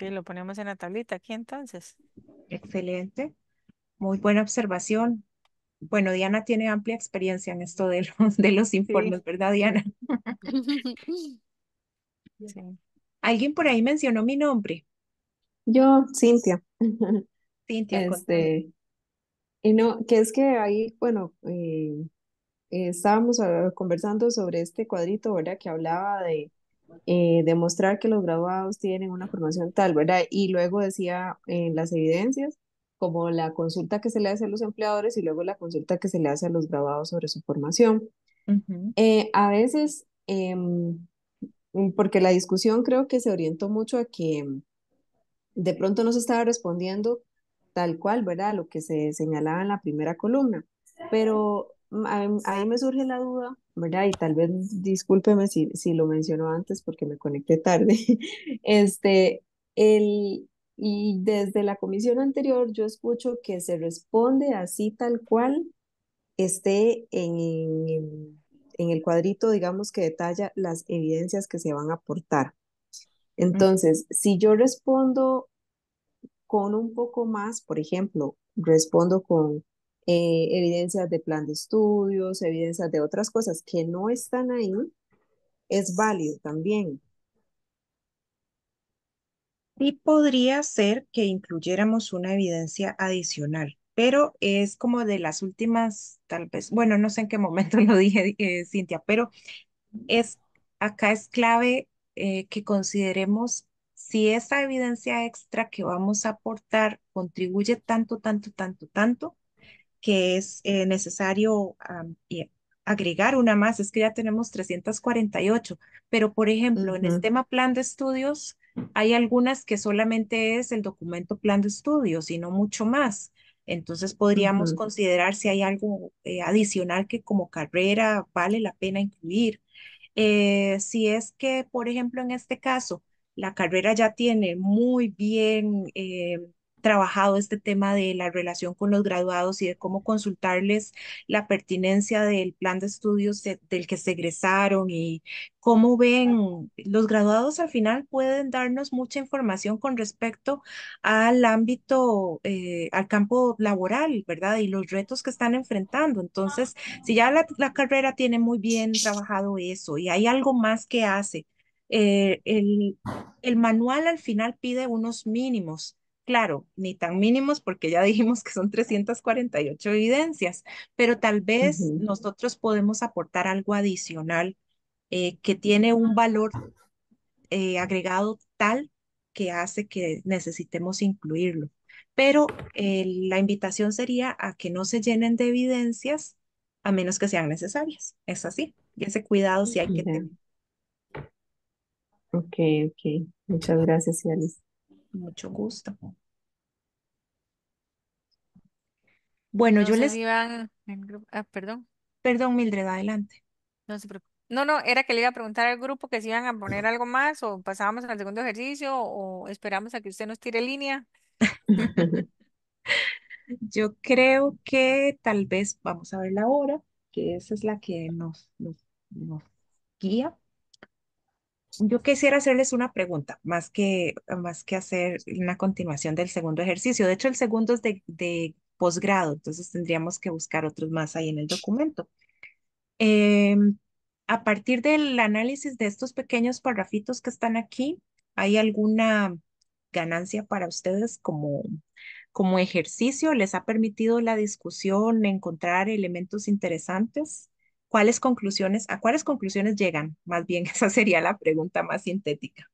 lo ponemos en la tablita aquí entonces. Excelente. Muy buena observación. Bueno, Diana tiene amplia experiencia en esto de los, de los informes, ¿verdad, Diana? *laughs* Alguien por ahí mencionó mi nombre. Yo, Cintia. Cintia. Este, y no, que es que ahí, bueno, eh, eh, estábamos ah, conversando sobre este cuadrito, ¿verdad? Que hablaba de eh, demostrar que los graduados tienen una formación tal, ¿verdad? Y luego decía en eh, las evidencias, como la consulta que se le hace a los empleadores y luego la consulta que se le hace a los graduados sobre su formación. a veces, em, mm, porque la discusión creo que se orientó mucho a que mm, de pronto no se estaba respondiendo tal cual, ¿verdad? Lo que se señalaba en la primera columna. Pero a mm, ahí me surge la duda, ¿verdad? Y tal vez discúlpeme si, lo mencionó antes porque me conecté tarde. *laughs* Este, el, y desde la comisión anterior yo escucho que se responde así tal cual esté en, en, el cuadrito, digamos, que detalla las evidencias que se van a aportar. Entonces, si yo respondo con un poco más, por ejemplo, respondo con eh, evidencias de plan de estudios, evidencias de otras cosas que no están ahí, es válido también. y podría ser que incluyéramos una evidencia adicional, pero es como de las últimas, tal vez, bueno, no sé en qué momento *laughs* lo dije, eh, Cintia, pero es, acá es clave eh, que consideremos si esa evidencia extra que vamos a aportar contribuye tanto, tanto, tanto, tanto que es eh, necesario eh, agregar una más, es que ya tenemos 348, pero por ejemplo, en el tema plan de estudios, hay algunas que solamente es el documento plan de estudios y no mucho más. Entonces podríamos considerar si hay algo eh, adicional que como carrera vale la pena incluir. si es que, por ejemplo, en este caso, la carrera ya tiene muy bien em, trabajado este tema de la relación con los graduados y de cómo consultarles la pertinencia del plan de estudios del que se egresaron y cómo ven los graduados al final pueden darnos mucha información con respecto al ámbito, eh, al campo laboral, ¿verdad? Y los retos que están enfrentando. Entonces, si ya la, carrera tiene muy bien trabajado eso y hay algo más que hace. Eh, el, el manual al final pide unos mínimos, Claro, ni tan mínimos porque ya dijimos que son 348 evidencias, pero tal vez nosotros podemos aportar algo adicional eh, que tiene un valor eh, agregado tal que hace que necesitemos incluirlo. Pero eh, la invitación sería a que no se llenen de evidencias a menos que sean necesarias. Es así. Y ese cuidado sí hay que tener. Ok, ok. Muchas gracias, Yanis. Mucho gusto. Bueno, yo les... Ah, perdón, Perdón, Mildred, adelante. no se No, no, era que le iba a preguntar al grupo que si iban a poner algo más o pasábamos al segundo ejercicio o esperamos a que usted nos tire línea. *laughs* Yo creo que tal vez vamos a ver la hora, que esa es la que nos, nos guía yo quisiera hacerles una pregunta, más que, más que hacer una continuación del segundo ejercicio. De hecho, el segundo es de, de posgrado, entonces tendríamos que buscar otros más ahí en el documento. Em, a partir del análisis de estos pequeños parrafitos que están aquí, ¿hay alguna ganancia para ustedes como, como ejercicio? ¿Les ha permitido la discusión encontrar elementos interesantes? ¿cuáles conclusiones, a cuáles conclusiones llegan? Más bien, *laughs* esa sería la pregunta más sintética.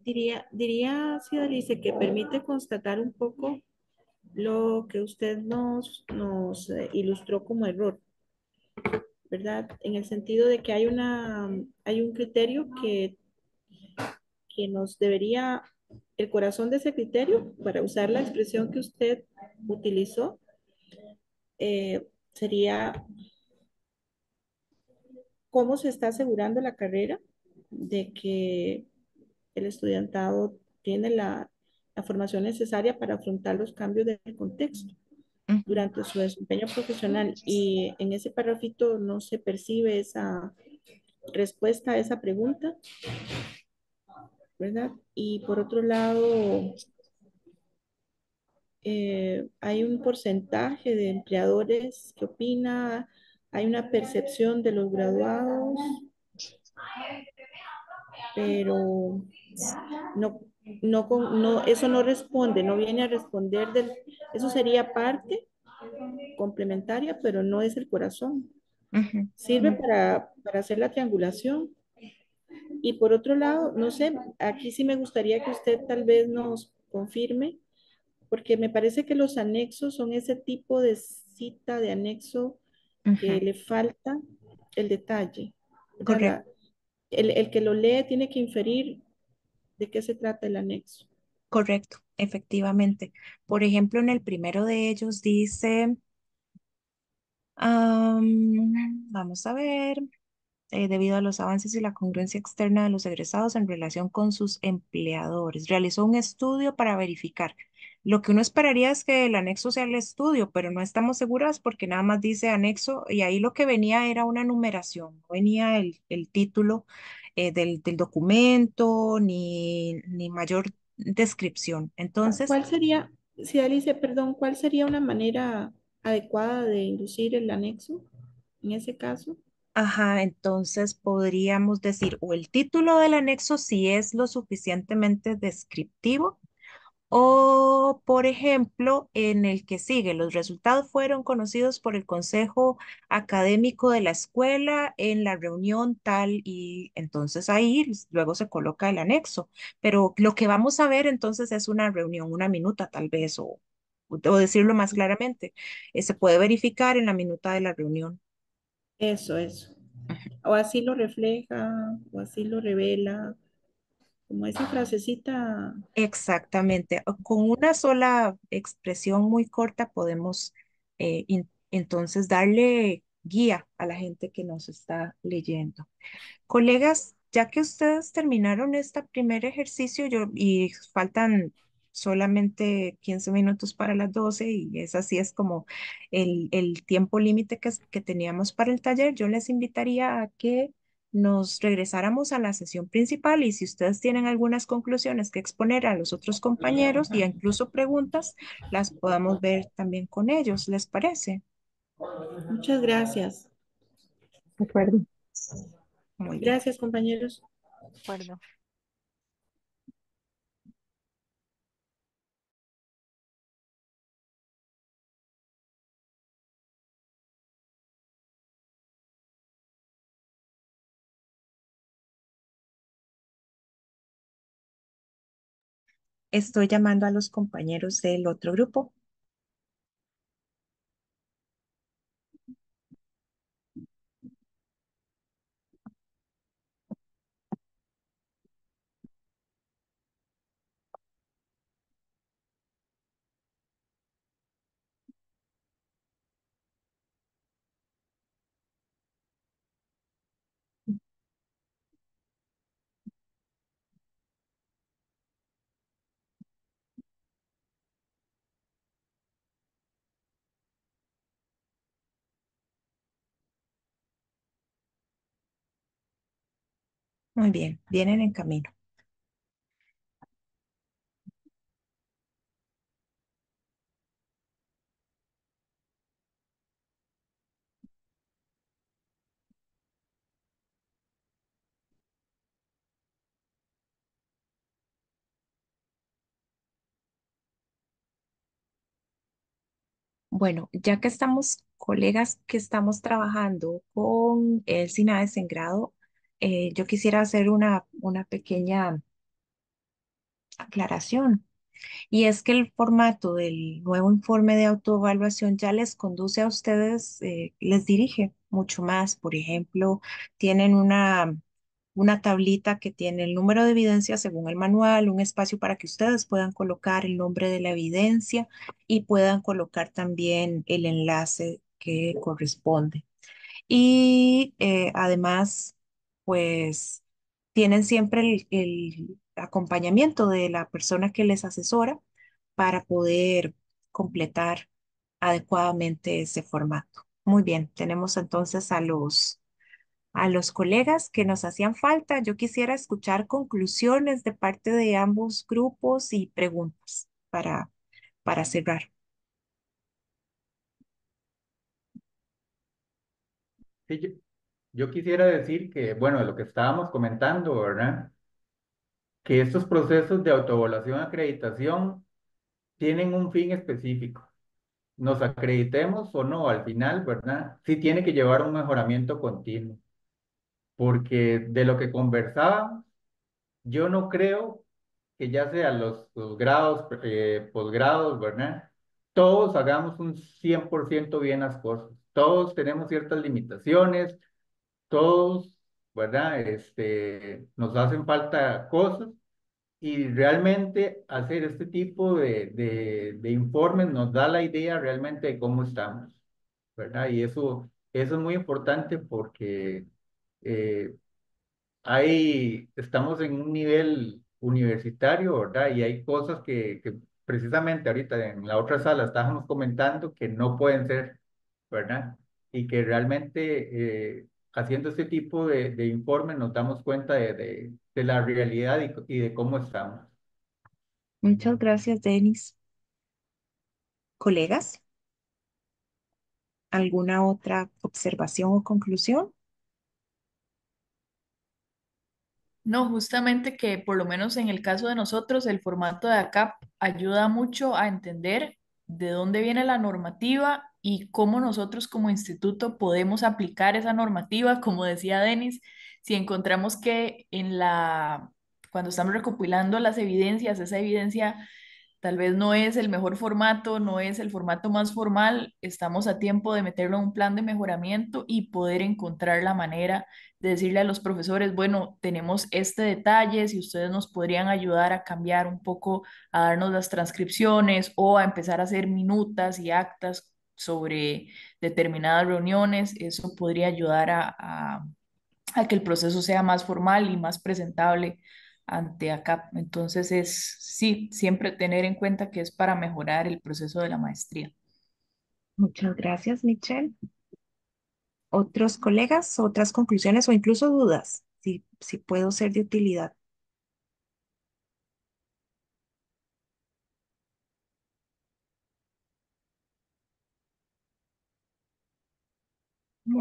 Diría, diría dice que permite constatar un poco lo que usted nos, nos eh, ilustró como error, ¿verdad? En el sentido de que hay, una, hay un criterio que, que nos debería el corazón de ese criterio, para usar la expresión que usted utilizó, eh, sería cómo se está asegurando la carrera de que el estudiantado tiene la, formación necesaria para afrontar los cambios del contexto durante su desempeño profesional y en ese parrafito no se percibe esa respuesta a esa pregunta ¿verdad? Y por otro lado, eh, hay un porcentaje de empleadores que opina, hay una percepción de los graduados, pero no, no, no, eso no responde, no viene a responder del, eso sería parte complementaria, pero no es el corazón. Sirve para, para hacer la triangulación, y por otro lado, no sé, aquí sí me gustaría que usted tal vez nos confirme, porque me parece que los anexos son ese tipo de cita de anexo que le falta el detalle. Correcto. El, que lo lee tiene que inferir de qué se trata el anexo. Correcto, efectivamente. Por ejemplo, en el primero de ellos dice, vamos a ver, eh, debido a los avances y la congruencia externa de los egresados en relación con sus empleadores. Realizó un estudio para verificar. Lo que uno esperaría es que el anexo sea el estudio, pero no estamos seguras porque nada más dice anexo y ahí lo que venía era una numeración, venía el, título eh, del, documento ni, ni mayor descripción. Entonces, ¿cuál sería, si Alice, perdón, cuál sería una manera adecuada de inducir el anexo en ese caso? Ajá, entonces podríamos decir o el título del anexo si es lo suficientemente descriptivo o, por ejemplo, en el que sigue, los resultados fueron conocidos por el Consejo Académico de la Escuela en la reunión tal y entonces ahí luego se coloca el anexo. Pero lo que vamos a ver entonces es una reunión, una minuta tal vez, o, debo decirlo más claramente, eh, se puede verificar en la minuta de la reunión. Eso, eso. O así lo refleja, o así lo revela. Como esa frasecita. Exactamente. Con una sola expresión muy corta podemos eh, entonces darle guía a la gente que nos está leyendo. Colegas, ya que ustedes terminaron este primer ejercicio yo, y faltan solamente 15 minutos para las 12 y es así es como el, el tiempo límite que, que teníamos para el taller. Yo les invitaría a que nos regresáramos a la sesión principal y si ustedes tienen algunas conclusiones que exponer a los otros compañeros y incluso preguntas, las podamos ver también con ellos, ¿les parece? Muchas gracias. De acuerdo. gracias, compañeros. De acuerdo. estoy llamando a los compañeros del otro grupo Muy bien, vienen en camino. Bueno, ya que estamos, colegas que estamos trabajando con el SINAES en grado eh, yo quisiera hacer una, una pequeña aclaración. Y es que el formato del nuevo informe de autoevaluación ya les conduce a ustedes, eh, les dirige mucho más. Por ejemplo, tienen una, una tablita que tiene el número de evidencia según el manual, un espacio para que ustedes puedan colocar el nombre de la evidencia y puedan colocar también el enlace que corresponde. Y eh, además pues tienen siempre el, acompañamiento de la persona que les asesora para poder completar adecuadamente ese formato. Muy bien, tenemos entonces a los, a los colegas que nos hacían falta. Yo quisiera escuchar conclusiones de parte de ambos grupos y preguntas para, para cerrar yo quisiera decir que, bueno, de lo que estábamos comentando, ¿verdad? Que estos procesos de autoevaluación, acreditación, tienen un fin específico. Nos acreditemos o no al final, ¿verdad? Sí tiene que llevar un mejoramiento continuo. Porque de lo que conversábamos, yo no creo que ya sea los, grados, eh, posgrados, ¿verdad? Todos hagamos un 100% bien las cosas. Todos tenemos ciertas limitaciones, todos, ¿verdad? Este, nos hacen falta cosas y realmente hacer este tipo de, de, de informes nos da la idea realmente de cómo estamos, ¿verdad? Y eso, eso es muy importante porque eh, hay, estamos en un nivel universitario, ¿verdad? Y hay cosas que, que precisamente ahorita en la otra sala estábamos comentando que no pueden ser, ¿verdad? Y que realmente eh, haciendo este tipo de, de informes nos damos cuenta de, la realidad y, y, de cómo estamos. Muchas gracias, Denis. Colegas, ¿alguna otra observación o conclusión? No, justamente que por lo menos en el caso de nosotros, el formato de ACAP ayuda mucho a entender de dónde viene la normativa y cómo nosotros como instituto podemos aplicar esa normativa, como decía Denis, si encontramos que en la cuando estamos recopilando las evidencias, esa evidencia tal vez no es el mejor formato, no es el formato más formal, estamos a tiempo de meterlo en un plan de mejoramiento y poder encontrar la manera de decirle a los profesores, bueno, tenemos este detalle, si ustedes nos podrían ayudar a cambiar un poco, a darnos las transcripciones o a empezar a hacer minutas y actas sobre determinadas reuniones, eso podría ayudar a, que el proceso sea más formal y más presentable ante acá. Entonces es, sí, siempre tener en cuenta que es para mejorar el proceso de la maestría. Muchas gracias, Michelle. ¿Otros colegas, otras conclusiones o incluso dudas? Si, si puedo ser de utilidad.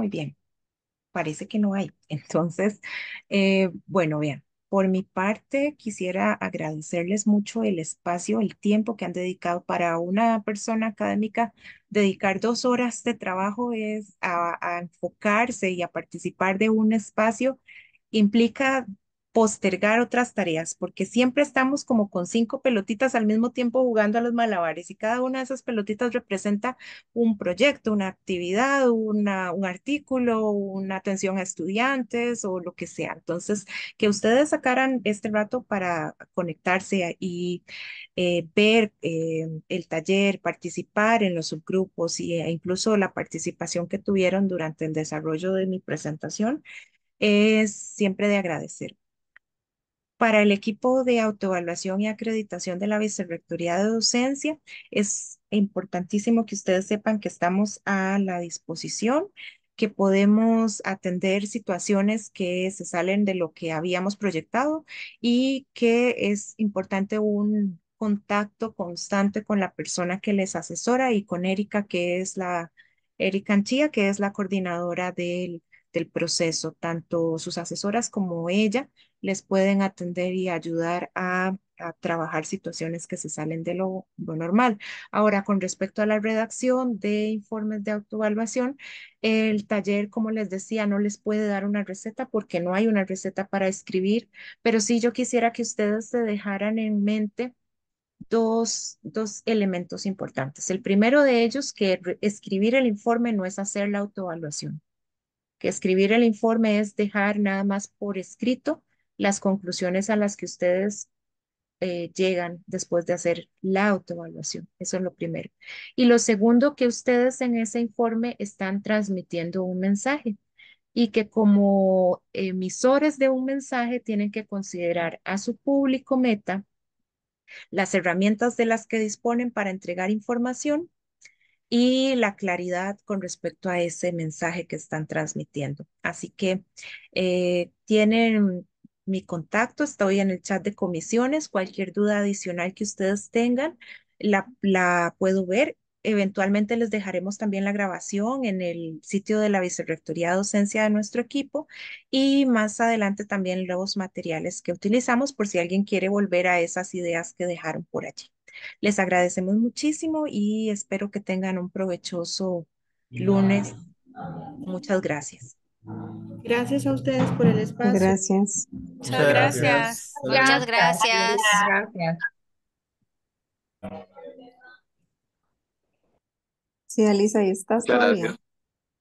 bien. Parece que no hay. *laughs* Entonces, eh, bueno, bien. Por mi parte, quisiera agradecerles mucho el espacio, el tiempo que han dedicado para una persona académica. Dedicar dos horas de trabajo es a enfocarse y a participar de un espacio implica postergar otras tareas, porque siempre estamos como con cinco pelotitas al mismo tiempo jugando a los malabares y cada una de esas pelotitas representa un proyecto, una actividad, una, un artículo, una atención a estudiantes o lo que sea. Entonces, que ustedes sacaran este rato para conectarse y eh, ver eh, el taller, participar en los subgrupos e incluso la participación que tuvieron durante el desarrollo de mi presentación es siempre de agradecer. Para el equipo de autoevaluación y acreditación de la Vicerrectoría de Docencia, es importantísimo que ustedes sepan que estamos a la disposición, que podemos atender situaciones que se salen de lo que habíamos proyectado y que es importante un contacto constante con la persona que les asesora y con Erika, que es la Erika que es la coordinadora del proceso, tanto sus asesoras como ella les pueden atender y ayudar a, trabajar situaciones que se salen de lo, normal. Ahora, con respecto a la redacción de informes de autoevaluación, el taller, como les decía, no les puede dar una receta porque no hay una receta para escribir, pero sí yo quisiera que ustedes se dejaran en mente Dos, dos, elementos importantes. El primero de ellos, que escribir el informe no es hacer la autoevaluación, que escribir el informe es dejar nada más por escrito las conclusiones a las que ustedes eh, llegan después de hacer la autoevaluación. Eso es lo primero. Y lo segundo, que ustedes en ese informe están transmitiendo un mensaje y que como emisores de un mensaje tienen que considerar a su público meta las herramientas de las que disponen para entregar información y la claridad con respecto a ese mensaje que están transmitiendo. Así que eh, tienen mi contacto, estoy en el chat de comisiones, cualquier duda adicional que ustedes tengan, la, puedo ver. Eventualmente les dejaremos también la grabación en el sitio de la Vicerrectoría de Docencia de nuestro equipo y más adelante también los materiales que utilizamos por si alguien quiere volver a esas ideas que dejaron por allí. Les agradecemos muchísimo y espero que tengan un provechoso lunes. Muchas gracias. Gracias a ustedes por el espacio. Gracias. Muchas gracias. Muchas gracias. gracias. Sí, Alisa, ahí estás todavía.